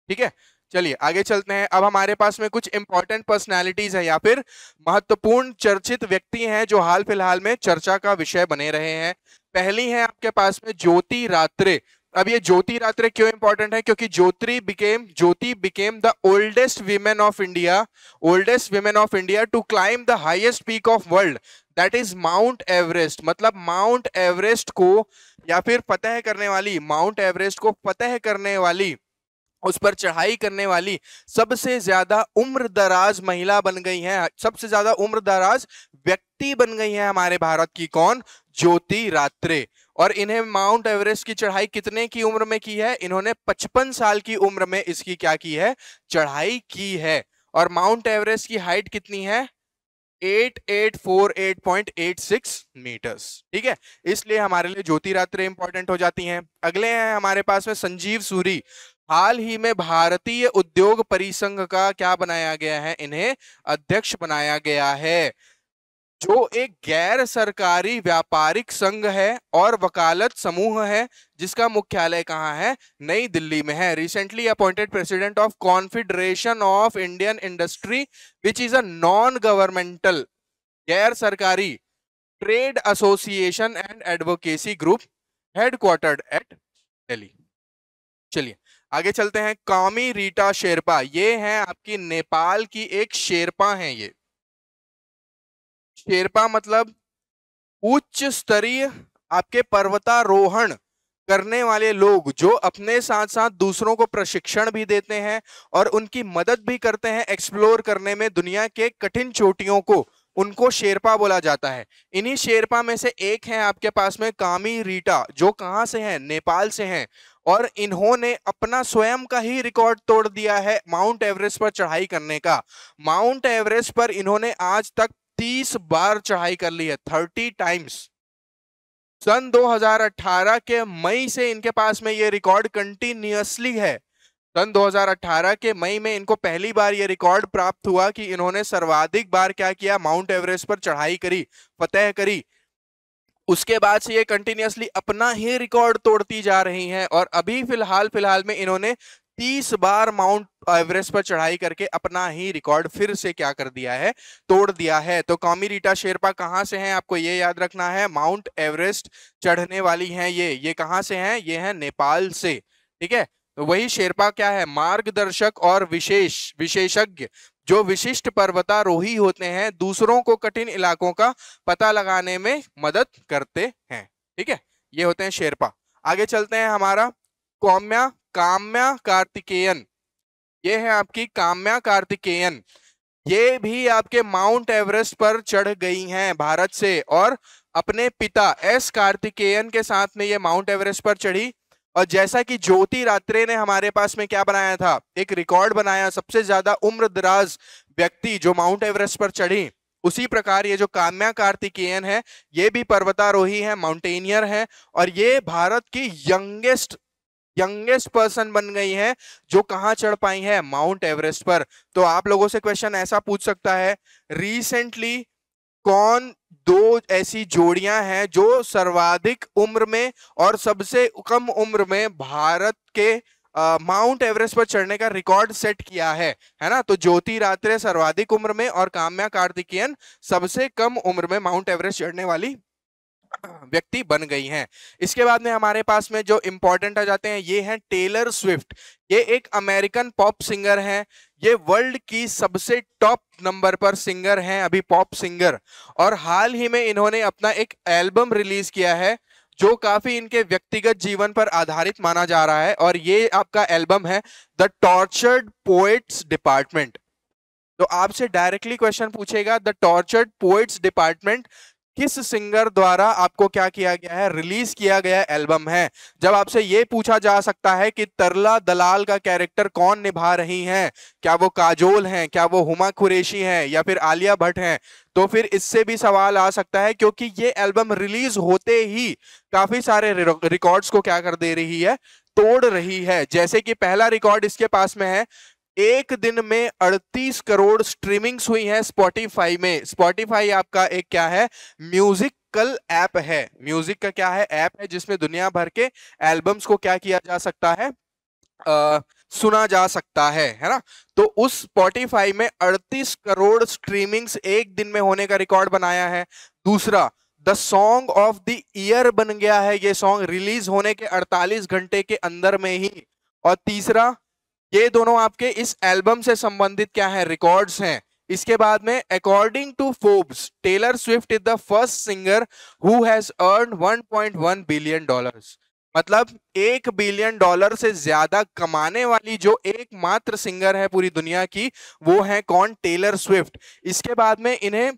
ठीक है चलिए आगे चलते हैं अब हमारे पास में कुछ इंपॉर्टेंट पर्सनालिटीज हैं या फिर महत्वपूर्ण चर्चित व्यक्ति हैं जो हाल फिलहाल में चर्चा का विषय बने रहे हैं पहली है आपके पास में ज्योति रात्रे अब ये ज्योति रात्रे क्यों इंपॉर्टेंट है क्योंकि Jyoti became Jyoti became the oldest women of India oldest women of India to climb the highest peak of world that is Mount Everest मतलब माउंट एवरेस्ट को या फिर पतह करने वाली माउंट एवरेस्ट को पतह करने वाली उस पर चढ़ाई करने वाली सबसे ज्यादा उम्र दराज महिला बन गई हैं सबसे ज्यादा उम्र दराज व्यक्ति बन गई है हमारे भारत की कौन ज्योति रात्रे और इन्हें माउंट एवरेस्ट की चढ़ाई कितने की उम्र में की है इन्होंने 55 साल की उम्र में इसकी क्या की है चढ़ाई की है और माउंट एवरेस्ट की हाइट कितनी है 8848.86 मीटर्स ठीक है इसलिए हमारे लिए ज्योति रात्र इंपॉर्टेंट हो जाती हैं अगले हैं हमारे पास में संजीव सूरी हाल ही में भारतीय उद्योग परिसंघ का क्या बनाया गया है इन्हें अध्यक्ष बनाया गया है जो एक गैर सरकारी व्यापारिक संघ है और वकालत समूह है जिसका मुख्यालय कहाँ है नई दिल्ली में है recently appointed president of confederation of Indian industry which is a non governmental गैर सरकारी trade association and advocacy group headquartered at Delhi चलिए आगे चलते हैं कामी रीटा शेरपा ये है आपकी नेपाल की एक शेरपा है ये शेरपा मतलब उच्च स्तरीय आपके पर्वतारोहण करने वाले लोग जो अपने साथ साथ दूसरों को प्रशिक्षण भी देते हैं और उनकी मदद भी करते हैं एक्सप्लोर करने में दुनिया के कठिन चोटियों को उनको शेरपा बोला जाता है इन्हीं शेरपा में से एक है आपके पास में कामी रीटा जो कहाँ से हैं नेपाल से हैं और इन्होंने अपना स्वयं का ही रिकॉर्ड तोड़ दिया है माउंट एवरेस्ट पर चढ़ाई करने का माउंट एवरेस्ट पर इन्होंने आज तक तीस बार चढ़ाई कर ली है थर्टी टाइम्स सन 2018 के मई से इनके पास में ये रिकॉर्ड कंटिन्यूसली है सन 2018 के मई में इनको पहली बार ये रिकॉर्ड प्राप्त हुआ कि इन्होंने सर्वाधिक बार क्या किया माउंट एवरेस्ट पर चढ़ाई करी फतेह करी उसके बाद से ये कंटिन्यूसली अपना ही रिकॉर्ड तोड़ती जा रही हैं और अभी फिलहाल फिलहाल में इन्होंने तीस बार माउंट एवरेस्ट पर चढ़ाई करके अपना ही रिकॉर्ड फिर से क्या कर दिया है तोड़ दिया है तो रीटा शेरपा कहाँ से हैं आपको ये याद रखना है माउंट एवरेस्ट चढ़ने वाली हैं ये ये कहाँ से हैं ये हैं नेपाल से ठीक है तो वही शेरपा क्या है मार्गदर्शक और विशेष विशेषज्ञ जो विशिष्ट पर्वतारोही होते हैं दूसरों को कठिन इलाकों का पता लगाने में मदद करते हैं ठीक है ये होते हैं शेरपा आगे चलते हैं हमारा कौम्या काम्या कार्तिकेयन ये है आपकी काम्या कार्तिकेयन ये भी आपके माउंट एवरेस्ट पर चढ़ गई हैं भारत से और अपने पिता एस कार्तिकेयन के साथ में ये माउंट एवरेस्ट पर चढ़ी और जैसा कि ज्योति रात्रे ने हमारे पास में क्या बनाया था एक रिकॉर्ड बनाया सबसे ज्यादा उम्र दराज व्यक्ति जो माउंट एवरेस्ट पर चढ़ी उसी प्रकार ये जो काम्या कार्तिकेयन है ये भी पर्वतारोही है माउंटेनियर है और ये भारत की यंगेस्ट यंगेस्ट पर्सन बन गई हैं जो कहाँ चढ़ पाई हैं माउंट एवरेस्ट पर तो आप लोगों से क्वेश्चन ऐसा पूछ सकता है रिसेंटली कौन दो ऐसी जोड़ियां हैं जो सर्वाधिक उम्र में और सबसे कम उम्र में भारत के माउंट uh, एवरेस्ट पर चढ़ने का रिकॉर्ड सेट किया है है ना तो ज्योति रात्रे सर्वाधिक उम्र में और काम्या कार्तिकेयन सबसे कम उम्र में माउंट एवरेस्ट चढ़ने वाली व्यक्ति बन गई हैं इसके बाद में हमारे पास में जो इम्पोर्टेंट आ जाते हैं ये हैं टेलर स्विफ्ट ये एक अमेरिकन पॉप सिंगर हैं ये वर्ल्ड की सबसे टॉप नंबर पर सिंगर हैं अभी पॉप सिंगर और हाल ही में इन्होंने अपना एक एल्बम रिलीज किया है जो काफी इनके व्यक्तिगत जीवन पर आधारित माना जा रहा है और ये आपका एल्बम है द टॉर्चर्ड पोएट्स डिपार्टमेंट तो आपसे डायरेक्टली क्वेश्चन पूछेगा द टॉर्चर्ड पोएट्स डिपार्टमेंट किस सिंगर द्वारा आपको क्या किया गया है रिलीज किया गया एल्बम है जब आपसे ये पूछा जा सकता है कि तरला दलाल का कैरेक्टर कौन निभा रही हैं क्या वो काजोल हैं क्या वो हुमा कुरेशी हैं या फिर आलिया भट्ट हैं तो फिर इससे भी सवाल आ सकता है क्योंकि ये एल्बम रिलीज होते ही काफी सारे रिकॉर्ड्स को क्या कर दे रही है तोड़ रही है जैसे कि पहला रिकॉर्ड इसके पास में है एक दिन में 38 करोड़ स्ट्रीमिंग्स हुई हैं स्पॉटिफाई में स्पॉटिफाई आपका एक क्या है म्यूजिक कल ऐप है म्यूजिक का क्या है ऐप है जिसमें दुनिया भर के एल्बम्स को क्या किया जा सकता है आ, सुना जा सकता है है ना तो उस स्पॉटिफाई में 38 करोड़ स्ट्रीमिंग्स एक दिन में होने का रिकॉर्ड बनाया है दूसरा the song of the year बन गया है ये सॉन्ग रिलीज होने के 48 घंटे के अंदर में ही और तीसरा ये दोनों आपके इस एल्बम से संबंधित क्या है रिकॉर्ड्स हैं इसके बाद में according to Forbes Taylor Swift is the first singer who has earn 1.1 billion dollars मतलब एक बिलियन डॉलर से ज्यादा कमाने वाली जो एकमात्र सिंगर है पूरी दुनिया की वो है कौन टेलर स्विफ्ट इसके बाद में इन्हें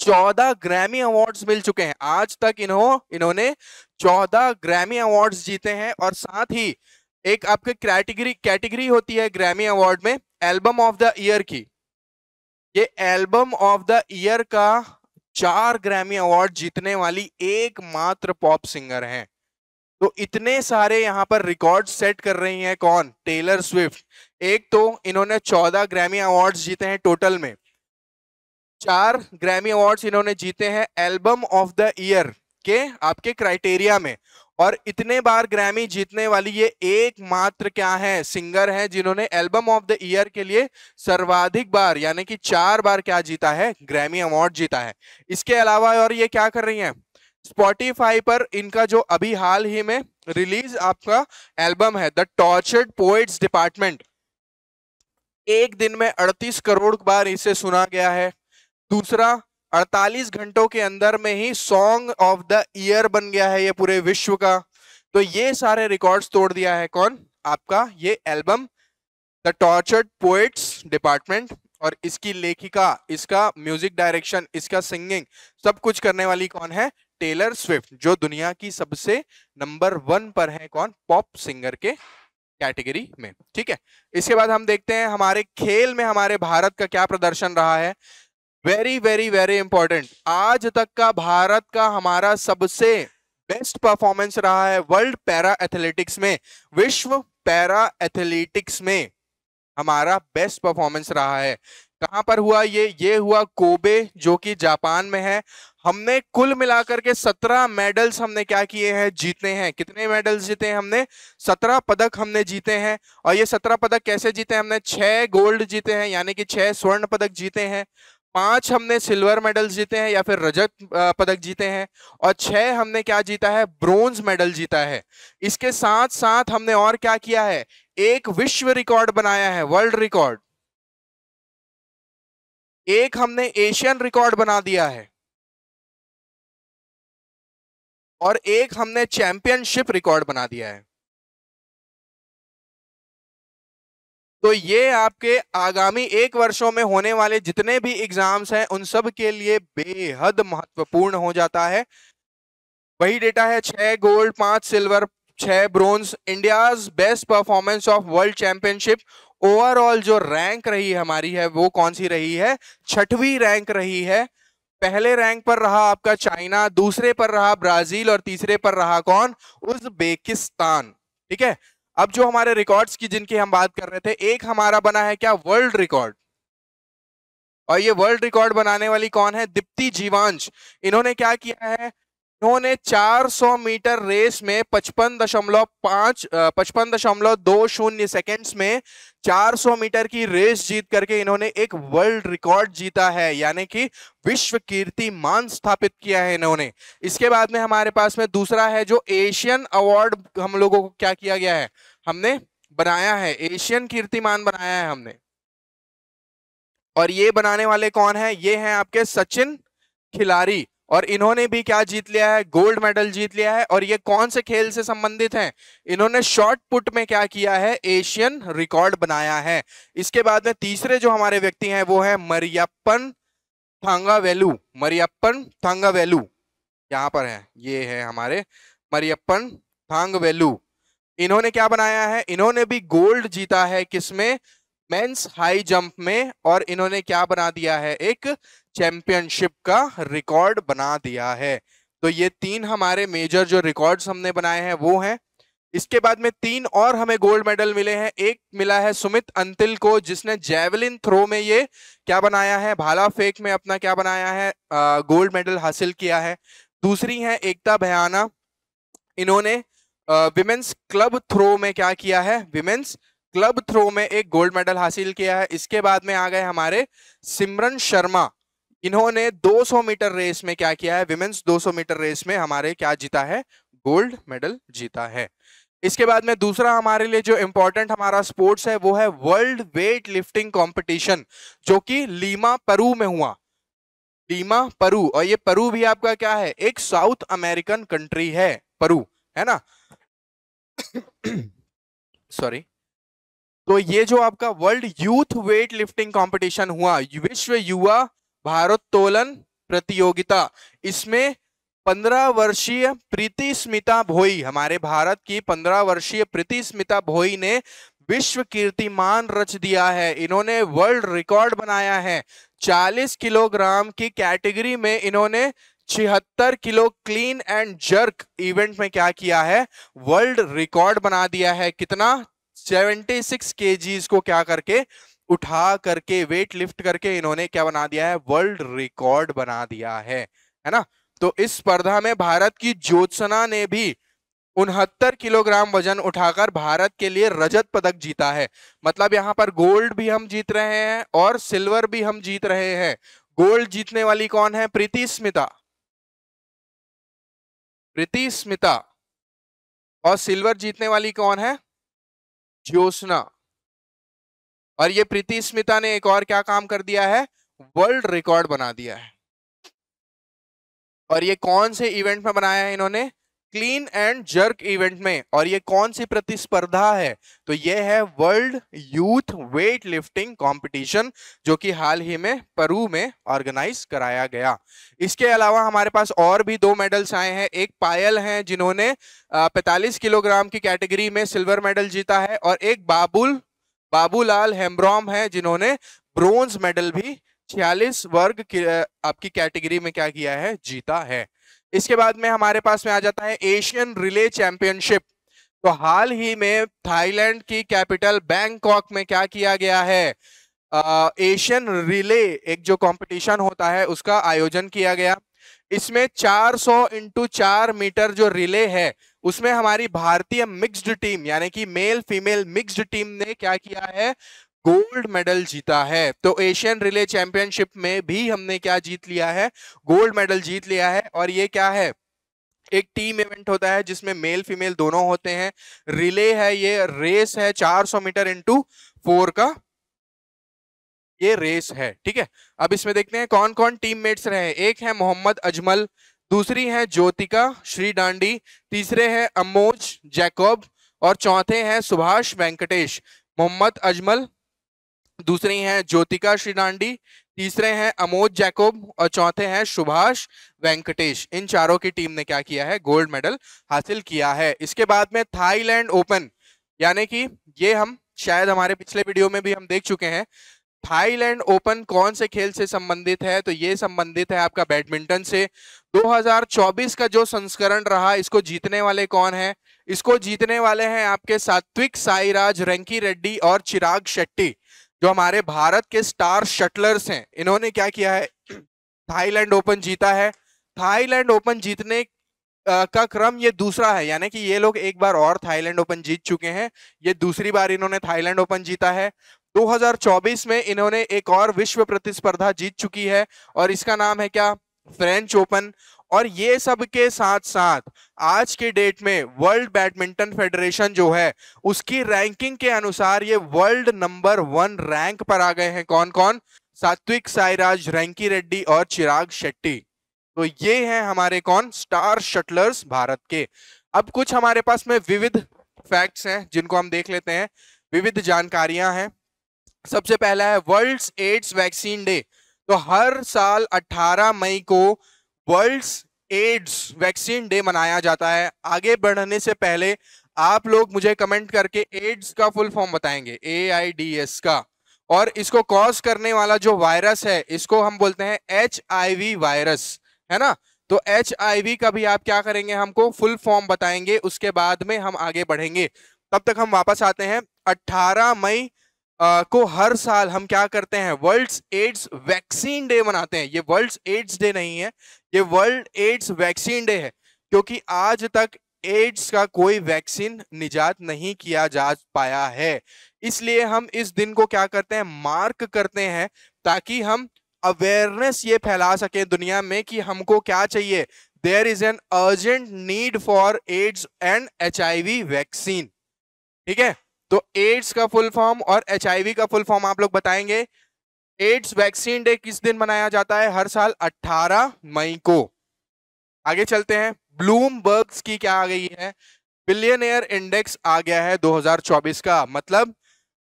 चौदह ग्रैमी अवार्ड्स मिल चुके हैं आज तक इन्हों इन्होंने चौदह ग्रैमी अवार्ड्स जीते हैं और साथ ही एक आपके कैटेगरी कैटेगरी होती है ग्रैमी अवार्ड में एल्बम ऑफ द ईयर की ये एल्बम ऑफ द ईयर का चार ग्रैमी अवार्ड जीतने वाली एकमात्र पॉप सिंगर हैं तो इतने सारे यहाँ पर रिकॉर्ड सेट कर रही हैं कौन टेलर स्विफ्ट एक तो इन्होंने चौदह ग्रैमी अवार्ड्स जीते हैं टोटल में चार ग्रैमी अवार्ड्स इन्होंने जीते हैं एल्बम ऑफ द ईयर के आपके क्राइटेरिया में और इतने बार ग्रैमी जीतने वाली ये एकमात्र क्या है सिंगर है जिन्होंने एल्बम ऑफ द ईयर के लिए सर्वाधिक बार यानी कि चार बार क्या जीता है ग्रैमी अवार्ड जीता है इसके अलावा और ये क्या कर रही है स्पॉटिफाई पर इनका जो अभी हाल ही में रिलीज आपका एल्बम है द टॉर्चर्ड पोएट्स डिपार्टमेंट एक दिन में 38 करोड़ बार इसे सुना गया है दूसरा 48 घंटों के अंदर में ही सॉन्ग ऑफ द ईयर बन गया है ये पूरे विश्व का तो ये सारे रिकॉर्ड्स तोड़ दिया है कौन आपका ये album the tortured poets department और इसकी लेखिका इसका म्यूजिक डायरेक्शन इसका सिंगिंग सब कुछ करने वाली कौन है टेलर स्विफ्ट जो दुनिया की सबसे नंबर वन पर है कौन पॉप सिंगर के कैटेगरी में ठीक है इसके बाद हम देखते हैं हमारे खेल में हमारे भारत का क्या प्रदर्शन रहा है वेरी वेरी वेरी इंपॉर्टेंट आज तक का भारत का हमारा सबसे बेस्ट परफॉर्मेंस रहा है वर्ल्ड पैरा एथलेटिक्स में विश्व पैरा एथलेटिक्स में हमारा बेस्ट परफॉर्मेंस रहा है कहाँ पर हुआ ये ये हुआ कोबे जो कि जापान में है हमने कुल मिलाकर के सत्रह मेडल्स हमने क्या किए हैं जीते हैं कितने मेडल्स जीते हैं हमने सत्रह पदक हमने जीते हैं और ये सत्रह पदक कैसे जीते हैं हमने छह गोल्ड जीते हैं यानी कि छह स्वर्ण पदक जीते हैं पांच हमने सिल्वर मेडल जीते हैं या फिर रजत पदक जीते हैं और छह हमने क्या जीता है ब्रोंज मेडल जीता है इसके साथ साथ हमने और क्या किया है एक विश्व रिकॉर्ड बनाया है वर्ल्ड रिकॉर्ड एक हमने एशियन रिकॉर्ड बना दिया है और एक हमने चैंपियनशिप रिकॉर्ड बना दिया है तो ये आपके आगामी एक वर्षों में होने वाले जितने भी एग्जाम्स हैं उन सब के लिए बेहद महत्वपूर्ण हो जाता है वही डेटा है छह गोल्ड पांच सिल्वर छह bronze India best performance of world championship overall जो रैंक रही हमारी है वो कौन सी रही है छठवीं रैंक रही है पहले रैंक पर रहा आपका चाइना दूसरे पर रहा ब्राजील और तीसरे पर रहा कौन उजबेकिस्तान ठीक है अब जो हमारे रिकॉर्ड्स की जिनकी हम बात कर रहे थे एक हमारा बना है क्या वर्ल्ड रिकॉर्ड और ये वर्ल्ड रिकॉर्ड बनाने वाली कौन है दीप्ति जीवांश इन्होंने क्या किया है इन्होंने 400 मीटर रेस में पचपन दशमलव पांच पचपन दशमलव दो शून्य सेकेंड्स में 400 मीटर की रेस जीत करके इन्होंने एक वर्ल्ड रिकॉर्ड जीता है यानी कि विश्व कीर्ति मान स्थापित किया है इन्होंने इसके बाद में हमारे पास में दूसरा है जो एशियन अवार्ड हम लोगों को क्या किया गया है हमने बनाया है एशियन कीर्तिमान बनाया है हमने और ये बनाने वाले कौन है ये हैं आपके सचिन खिलाड़ी और इन्होंने भी क्या जीत लिया है गोल्ड मेडल जीत लिया है और ये कौन से खेल से संबंधित हैं इन्होंने शॉर्ट पुट में क्या किया है एशियन रिकॉर्ड बनाया है इसके बाद में तीसरे जो हमारे व्यक्ति हैं वो है मरियप्पन थांगा वेलू मरियप्पन थांगा वेलू यहाँ पर है ये है हमारे मरियप्पन थांग वेलू इन्होंने क्या बनाया है इन्होंने भी गोल्ड जीता है किसमें मेंस हाई जंप में और इन्होंने क्या बना दिया है एक चैंपियनशिप का रिकॉर्ड बना दिया है तो ये तीन हमारे मेजर जो रिकॉर्ड्स हमने बनाए हैं वो हैं इसके बाद में तीन और हमें गोल्ड मेडल मिले हैं एक मिला है सुमित अंतिल को जिसने जेवलिन थ्रो में ये क्या बनाया है भाला फेक में अपना क्या बनाया है आ, गोल्ड मेडल हासिल किया है दूसरी है एकता भयाना इन्होंने विमेंस क्लब थ्रो में क्या किया है विमेंस क्लब थ्रो में एक गोल्ड मेडल हासिल किया है इसके बाद में आ गए हमारे सिमरन शर्मा इन्होंने 200 मीटर रेस में क्या किया है विमेन्स 200 मीटर रेस में हमारे क्या जीता है गोल्ड मेडल जीता है इसके बाद में दूसरा हमारे लिए जो इम्पोर्टेंट हमारा स्पोर्ट्स है वो है वर्ल्ड वेट लिफ्टिंग कॉम्पिटिशन जो कि लीमा परू में हुआ लीमा परू और ये परू भी आपका क्या है एक साउथ अमेरिकन कंट्री है परू है ना सॉरी तो ये जो आपका world youth wait weightlifting competition हुआ विश्व युवा भारोत्तोलन प्रतियोगिता इसमें पंद्रह वर्षीय प्रीति स्मिता भोई हमारे भारत की पंद्रह वर्षीय प्रीति स्मिता भोई ने विश्व कीर्तिमान रच दिया है इन्होंने वर्ल्ड रिकॉर्ड बनाया है 40 किलोग्राम की कैटेगरी में इन्होंने छिहत्तर kilo clean and jerk event में क्या किया है वर्ल्ड रिकॉर्ड बना दिया है कितना सेवेंटी सिक्स के को क्या करके उठा करके वेट लिफ्ट करके इन्होंने क्या बना दिया है वर्ल्ड रिकॉर्ड बना दिया है है ना तो इस स्पर्धा में भारत की ज्योत्सना ने भी उनहत्तर किलोग्राम वजन उठाकर भारत के लिए रजत पदक जीता है मतलब यहाँ पर गोल्ड भी हम जीत रहे हैं और सिल्वर भी हम जीत रहे हैं गोल्ड जीतने वाली कौन है प्रीति स्मिता प्रीति स्मिता और सिल्वर जीतने वाली कौन है ज्योत्ना और ये प्रीति स्मिता ने एक और क्या काम कर दिया है वर्ल्ड रिकॉर्ड बना दिया है और ये कौन से इवेंट में बनाया है इन्होंने क्लीन एंड जर्क इवेंट में और ये कौन सी प्रतिस्पर्धा है तो ये है world youth wait weightlifting competition जो कि हाल ही में परू में ऑर्गेनाइज कराया गया इसके अलावा हमारे पास और भी दो मेडल्स आए हैं एक पायल हैं जिन्होंने 45 किलोग्राम की कैटेगरी में सिल्वर मेडल जीता है और एक बाबुल बाबूलाल हेम्ब्रॉम है जिन्होंने ब्रोंज मेडल भी छियालीस वर्ग आपकी कैटेगरी में क्या किया है जीता है इसके बाद में हमारे पास में आ जाता है एशियन रिले चैंपियनशिप तो हाल ही में थाईलैंड की कैपिटल बैंकॉक में क्या किया गया है एशियन रिले एक जो कंपटीशन होता है उसका आयोजन किया गया इसमें 400 सौ इंटू चार मीटर जो रिले है उसमें हमारी भारतीय मिक्स्ड टीम यानी कि मेल फीमेल मिक्स्ड टीम ने क्या किया है गोल्ड मेडल जीता है तो एशियन रिले चैंपियनशिप में भी हमने क्या जीत लिया है गोल्ड मेडल जीत लिया है और ये क्या है एक टीम इवेंट होता है जिसमें मेल फीमेल दोनों होते हैं रिले है ये रेस है 400 मीटर इंटू फोर का ये रेस है ठीक है अब इसमें देखते हैं कौन कौन टीम मेट्स रहे एक है मोहम्मद अजमल दूसरी है ज्योतिका श्री डांडी तीसरे है अमोज जैकब और चौथे हैं सुभाष वेंकटेश मोहम्मद अजमल दूसरी हैं ज्योतिका श्रीडांडी तीसरे हैं अमोद जैकोब और चौथे हैं सुभाष वेंकटेश इन चारों की टीम ने क्या किया है गोल्ड मेडल हासिल किया है इसके बाद में थाईलैंड ओपन यानी कि ये हम शायद हमारे पिछले वीडियो में भी हम देख चुके हैं थाईलैंड ओपन कौन से खेल से संबंधित है तो ये संबंधित है आपका बैडमिंटन से 2024 का जो संस्करण रहा इसको जीतने वाले कौन है इसको जीतने वाले हैं आपके सात्विक साईराज रेंकी रेड्डी और चिराग शेट्टी जो हमारे भारत के स्टार शटलर्स हैं इन्होंने क्या किया है थाईलैंड ओपन जीता है थाईलैंड ओपन जीतने का क्रम ये दूसरा है यानी कि ये लोग एक बार और थाईलैंड ओपन जीत चुके हैं ये दूसरी बार इन्होंने थाईलैंड ओपन जीता है 2024 में इन्होंने एक और विश्व प्रतिस्पर्धा जीत चुकी है और इसका नाम है क्या फ्रेंच ओपन और ये सब के साथ साथ आज के डेट में वर्ल्ड बैडमिंटन फेडरेशन जो है उसकी रैंकिंग के अनुसार ये वर्ल्ड नंबर वन रैंक पर आ गए हैं कौन कौन सात्विक साईराज रैंकी रेड्डी और चिराग शेट्टी तो ये हैं हमारे कौन स्टार शटलर्स भारत के अब कुछ हमारे पास में विविध फैक्ट्स हैं जिनको हम देख लेते हैं विविध जानकारियां हैं सबसे पहला है वर्ल्ड एड्स वैक्सीन डे तो हर साल 18 मई को वर्ल्ड्स एड्स वैक्सीन डे मनाया जाता है आगे बढ़ने से पहले आप लोग मुझे कमेंट करके एड्स का फुल फॉर्म बताएंगे ए आई डी एस का और इसको कॉज करने वाला जो वायरस है इसको हम बोलते हैं एच आई वी वायरस है ना तो एच आई वी का भी आप क्या करेंगे हमको फुल फॉर्म बताएंगे उसके बाद में हम आगे बढ़ेंगे तब तक हम वापस आते हैं 18 मई को हर साल हम क्या करते हैं वर्ल्ड एड्स वैक्सीन डे मनाते हैं ये वर्ल्ड एड्स डे नहीं है ये वर्ल्ड एड्स वैक्सीन डे है क्योंकि आज तक एड्स का कोई वैक्सीन निजात नहीं किया जा पाया है इसलिए हम इस दिन को क्या करते हैं मार्क करते हैं ताकि हम अवेयरनेस ये फैला सके दुनिया में कि हमको क्या चाहिए there is an urgent need for AIDS and H I vaccine ठीक है तो एड्स का फुल फॉर्म और एच का फुल फॉर्म आप लोग बताएंगे एड्स वैक्सीन डे किस दिन मनाया जाता है हर साल 18 मई को आगे चलते हैं ब्लूमबर्ग्स की क्या आ गई है बिलियनियर इंडेक्स आ गया है 2024 का मतलब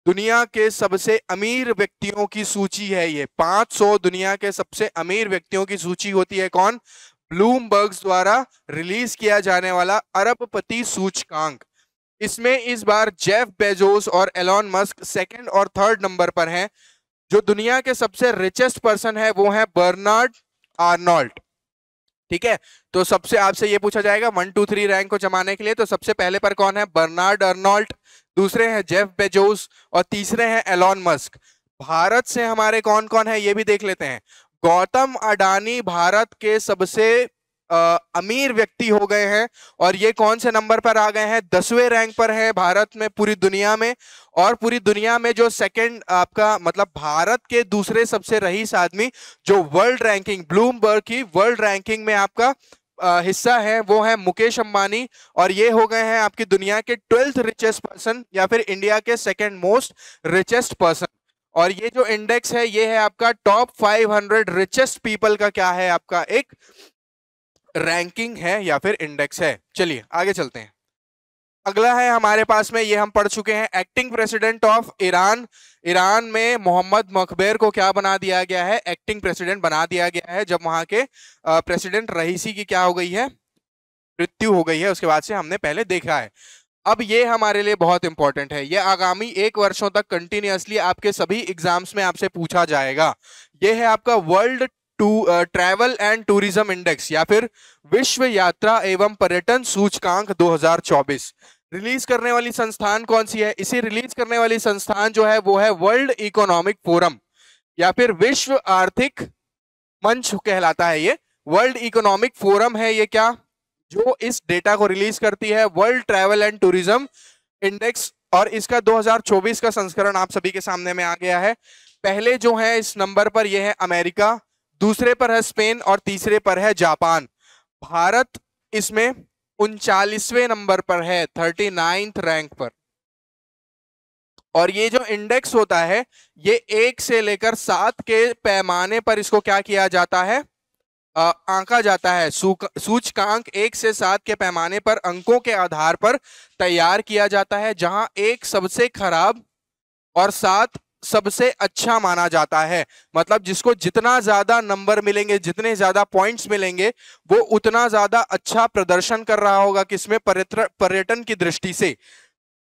दुनिया के सबसे अमीर व्यक्तियों की सूची है ये 500 दुनिया के सबसे अमीर व्यक्तियों की सूची होती है कौन ब्लूमबर्ग्स द्वारा रिलीज किया जाने वाला अरबपति सूचकांक इसमें इस बार जेफ बेजोस और एलॉन मस्क सेकंड और थर्ड नंबर पर हैं जो दुनिया के सबसे रिचेस्ट पर्सन है वो है बर्नार्ड आर्नोल्ड ठीक है तो सबसे आपसे ये पूछा जाएगा वन टू थ्री रैंक को जमाने के लिए तो सबसे पहले पर कौन है बर्नार्ड अर्नोल्ट दूसरे हैं जेफ बेजोस और तीसरे हैं एलॉन मस्क भारत से हमारे कौन कौन है ये भी देख लेते हैं गौतम अडानी भारत के सबसे आ, अमीर व्यक्ति हो गए हैं और ये कौन से नंबर पर आ गए हैं दसवें रैंक पर है भारत में पूरी दुनिया में और पूरी दुनिया में जो सेकंड आपका मतलब भारत के दूसरे सबसे रईस आदमी जो वर्ल्ड रैंकिंग ब्लूमबर्ग की वर्ल्ड रैंकिंग में आपका आ, हिस्सा है वो है मुकेश अंबानी और ये हो गए हैं आपकी दुनिया के ट्वेल्थ रिचेस्ट पर्सन या फिर इंडिया के सेकेंड मोस्ट रिचेस्ट पर्सन और ये जो इंडेक्स है ये है आपका टॉप 500 रिचेस्ट पीपल का क्या है आपका एक रैंकिंग है या फिर इंडेक्स है चलिए आगे चलते हैं अगला है हमारे पास में ये हम पढ़ चुके हैं acting president of Iran Iran में मोहम्मद मकबेर को क्या बना दिया गया है एक्टिंग प्रेसिडेंट बना दिया गया है जब वहां के प्रेसिडेंट रईसी की क्या हो गई है मृत्यु हो गई है उसके बाद से हमने पहले देखा है अब ये हमारे लिए बहुत इंपॉर्टेंट है ये आगामी एक वर्षों तक कंटिन्यूसली आपके सभी एग्जाम्स में आपसे पूछा जाएगा ये है आपका world to travel and tourism index या फिर विश्व यात्रा एवं पर्यटन सूचकांक 2024 रिलीज करने वाली संस्थान कौन सी है इसे रिलीज करने वाली संस्थान जो है वो है वर्ल्ड इकोनॉमिक फोरम या फिर विश्व आर्थिक मंच कहलाता है ये वर्ल्ड इकोनॉमिक फोरम है ये क्या जो इस डेटा को रिलीज करती है world travel and tourism index और इसका 2024 का संस्करण आप सभी के सामने में आ गया है पहले जो है इस नंबर पर यह है अमेरिका दूसरे पर है स्पेन और तीसरे पर है जापान भारत इसमें उनचालीसवें नंबर पर है थर्टी नाइन्थ रैंक पर और ये जो इंडेक्स होता है ये एक से लेकर सात के पैमाने पर इसको क्या किया जाता है आंका जाता है सूचकांक एक से सात के पैमाने पर अंकों के आधार पर तैयार किया जाता है जहां एक सबसे खराब और सात सबसे अच्छा माना जाता है मतलब जिसको जितना ज्यादा नंबर मिलेंगे जितने ज्यादा पॉइंट्स मिलेंगे वो उतना ज्यादा अच्छा प्रदर्शन कर रहा होगा किसमें पर्यटन की दृष्टि से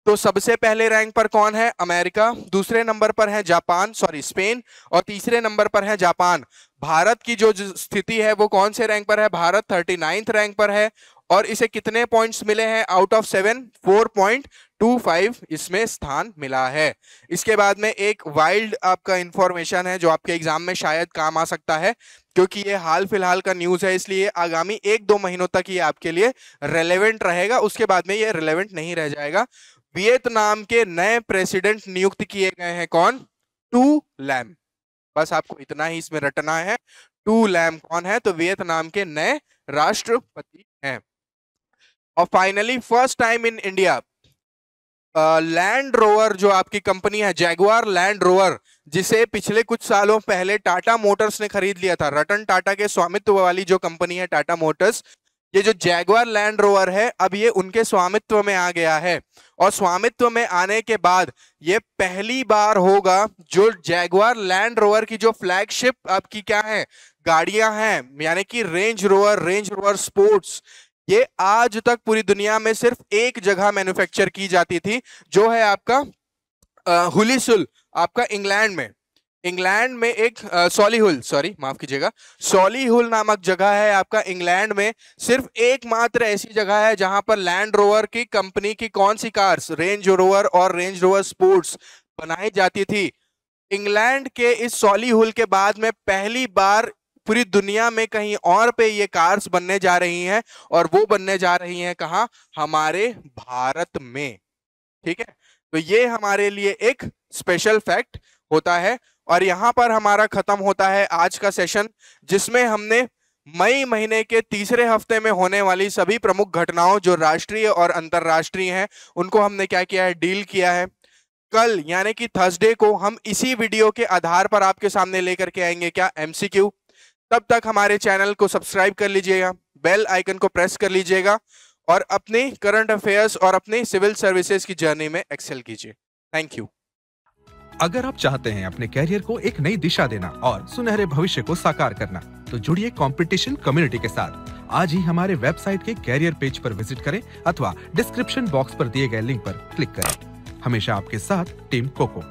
तो सबसे पहले रैंक पर कौन है अमेरिका दूसरे नंबर पर है जापान सॉरी स्पेन और तीसरे नंबर पर है जापान भारत की जो स्थिति है वो कौन से रैंक पर है भारत थर्टी रैंक पर है और इसे कितने पॉइंट्स मिले हैं out of seven four point two five इसमें स्थान मिला है इसके बाद में एक वाइल्ड आपका इंफॉर्मेशन है जो आपके एग्जाम में शायद काम आ सकता है क्योंकि ये हाल फिलहाल का न्यूज़ है इसलिए आगामी एक दो महीनों तक ये आपके लिए रेलेवेंट रहेगा उसके बाद में ये रेलेवेंट नहीं रह जाएगा वियतनाम के नए प्रेसिडेंट नियुक्त किए गए हैं कौन टू लैम बस आपको इतना ही इसमें रटना है टू लैम कौन है तो वियतनाम के नए राष्ट्रपति हैं और finally first time in India Land Rover जो आपकी कंपनी है जैगुआर लैंड रोवर जिसे पिछले कुछ सालों पहले टाटा मोटर्स ने खरीद लिया था रतन टाटा के स्वामित्व वाली जो कंपनी है टाटा मोटर्स ये जो जैगवार लैंड रोवर है अब ये उनके स्वामित्व में आ गया है और स्वामित्व में आने के बाद ये पहली बार होगा जो जैगवार लैंड रोवर की जो फ्लैगशिप आपकी क्या है गाड़ियां हैं यानी कि Range Rover Range Rover sports ये आज तक पूरी दुनिया में सिर्फ एक जगह मैन्युफैक्चर की जाती थी जो है आपका हुलीसुल आपका इंग्लैंड में इंग्लैंड में एक सॉलीहुल सॉरी माफ कीजिएगा सॉलीहुल नामक जगह है आपका इंग्लैंड में सिर्फ एकमात्र ऐसी जगह है जहां पर लैंड रोवर की कंपनी की कौन सी कार्स रेंज रोवर और रेंज रोवर स्पोर्ट्स बनाई जाती थी इंग्लैंड के इस सॉलीहुल के बाद में पहली बार पूरी दुनिया में कहीं और पे ये कार्स बनने जा रही हैं और वो बनने जा रही हैं कहा हमारे भारत में ठीक है तो ये हमारे लिए एक स्पेशल फैक्ट होता है और यहाँ पर हमारा खत्म होता है आज का सेशन जिसमें हमने मई महीने के तीसरे हफ्ते में होने वाली सभी प्रमुख घटनाओं जो राष्ट्रीय और अंतर्राष्ट्रीय हैं उनको हमने क्या किया है डील किया है कल यानी कि थर्सडे को हम इसी वीडियो के आधार पर आपके सामने लेकर के आएंगे क्या एमसीक्यू तब तक हमारे चैनल को सब्सक्राइब कर लीजिएगा बेल आइकन को प्रेस कर लीजिएगा और अपने करंट अफेयर्स और अपने सिविल सर्विसेज की जर्नी में एक्सेल कीजिए थैंक यू अगर आप चाहते हैं अपने कैरियर को एक नई दिशा देना और सुनहरे भविष्य को साकार करना तो जुड़िए कंपटीशन कम्युनिटी के साथ आज ही हमारे वेबसाइट के कैरियर पेज पर विजिट करें अथवा डिस्क्रिप्शन बॉक्स पर दिए गए लिंक पर क्लिक करें हमेशा आपके साथ टीम कोको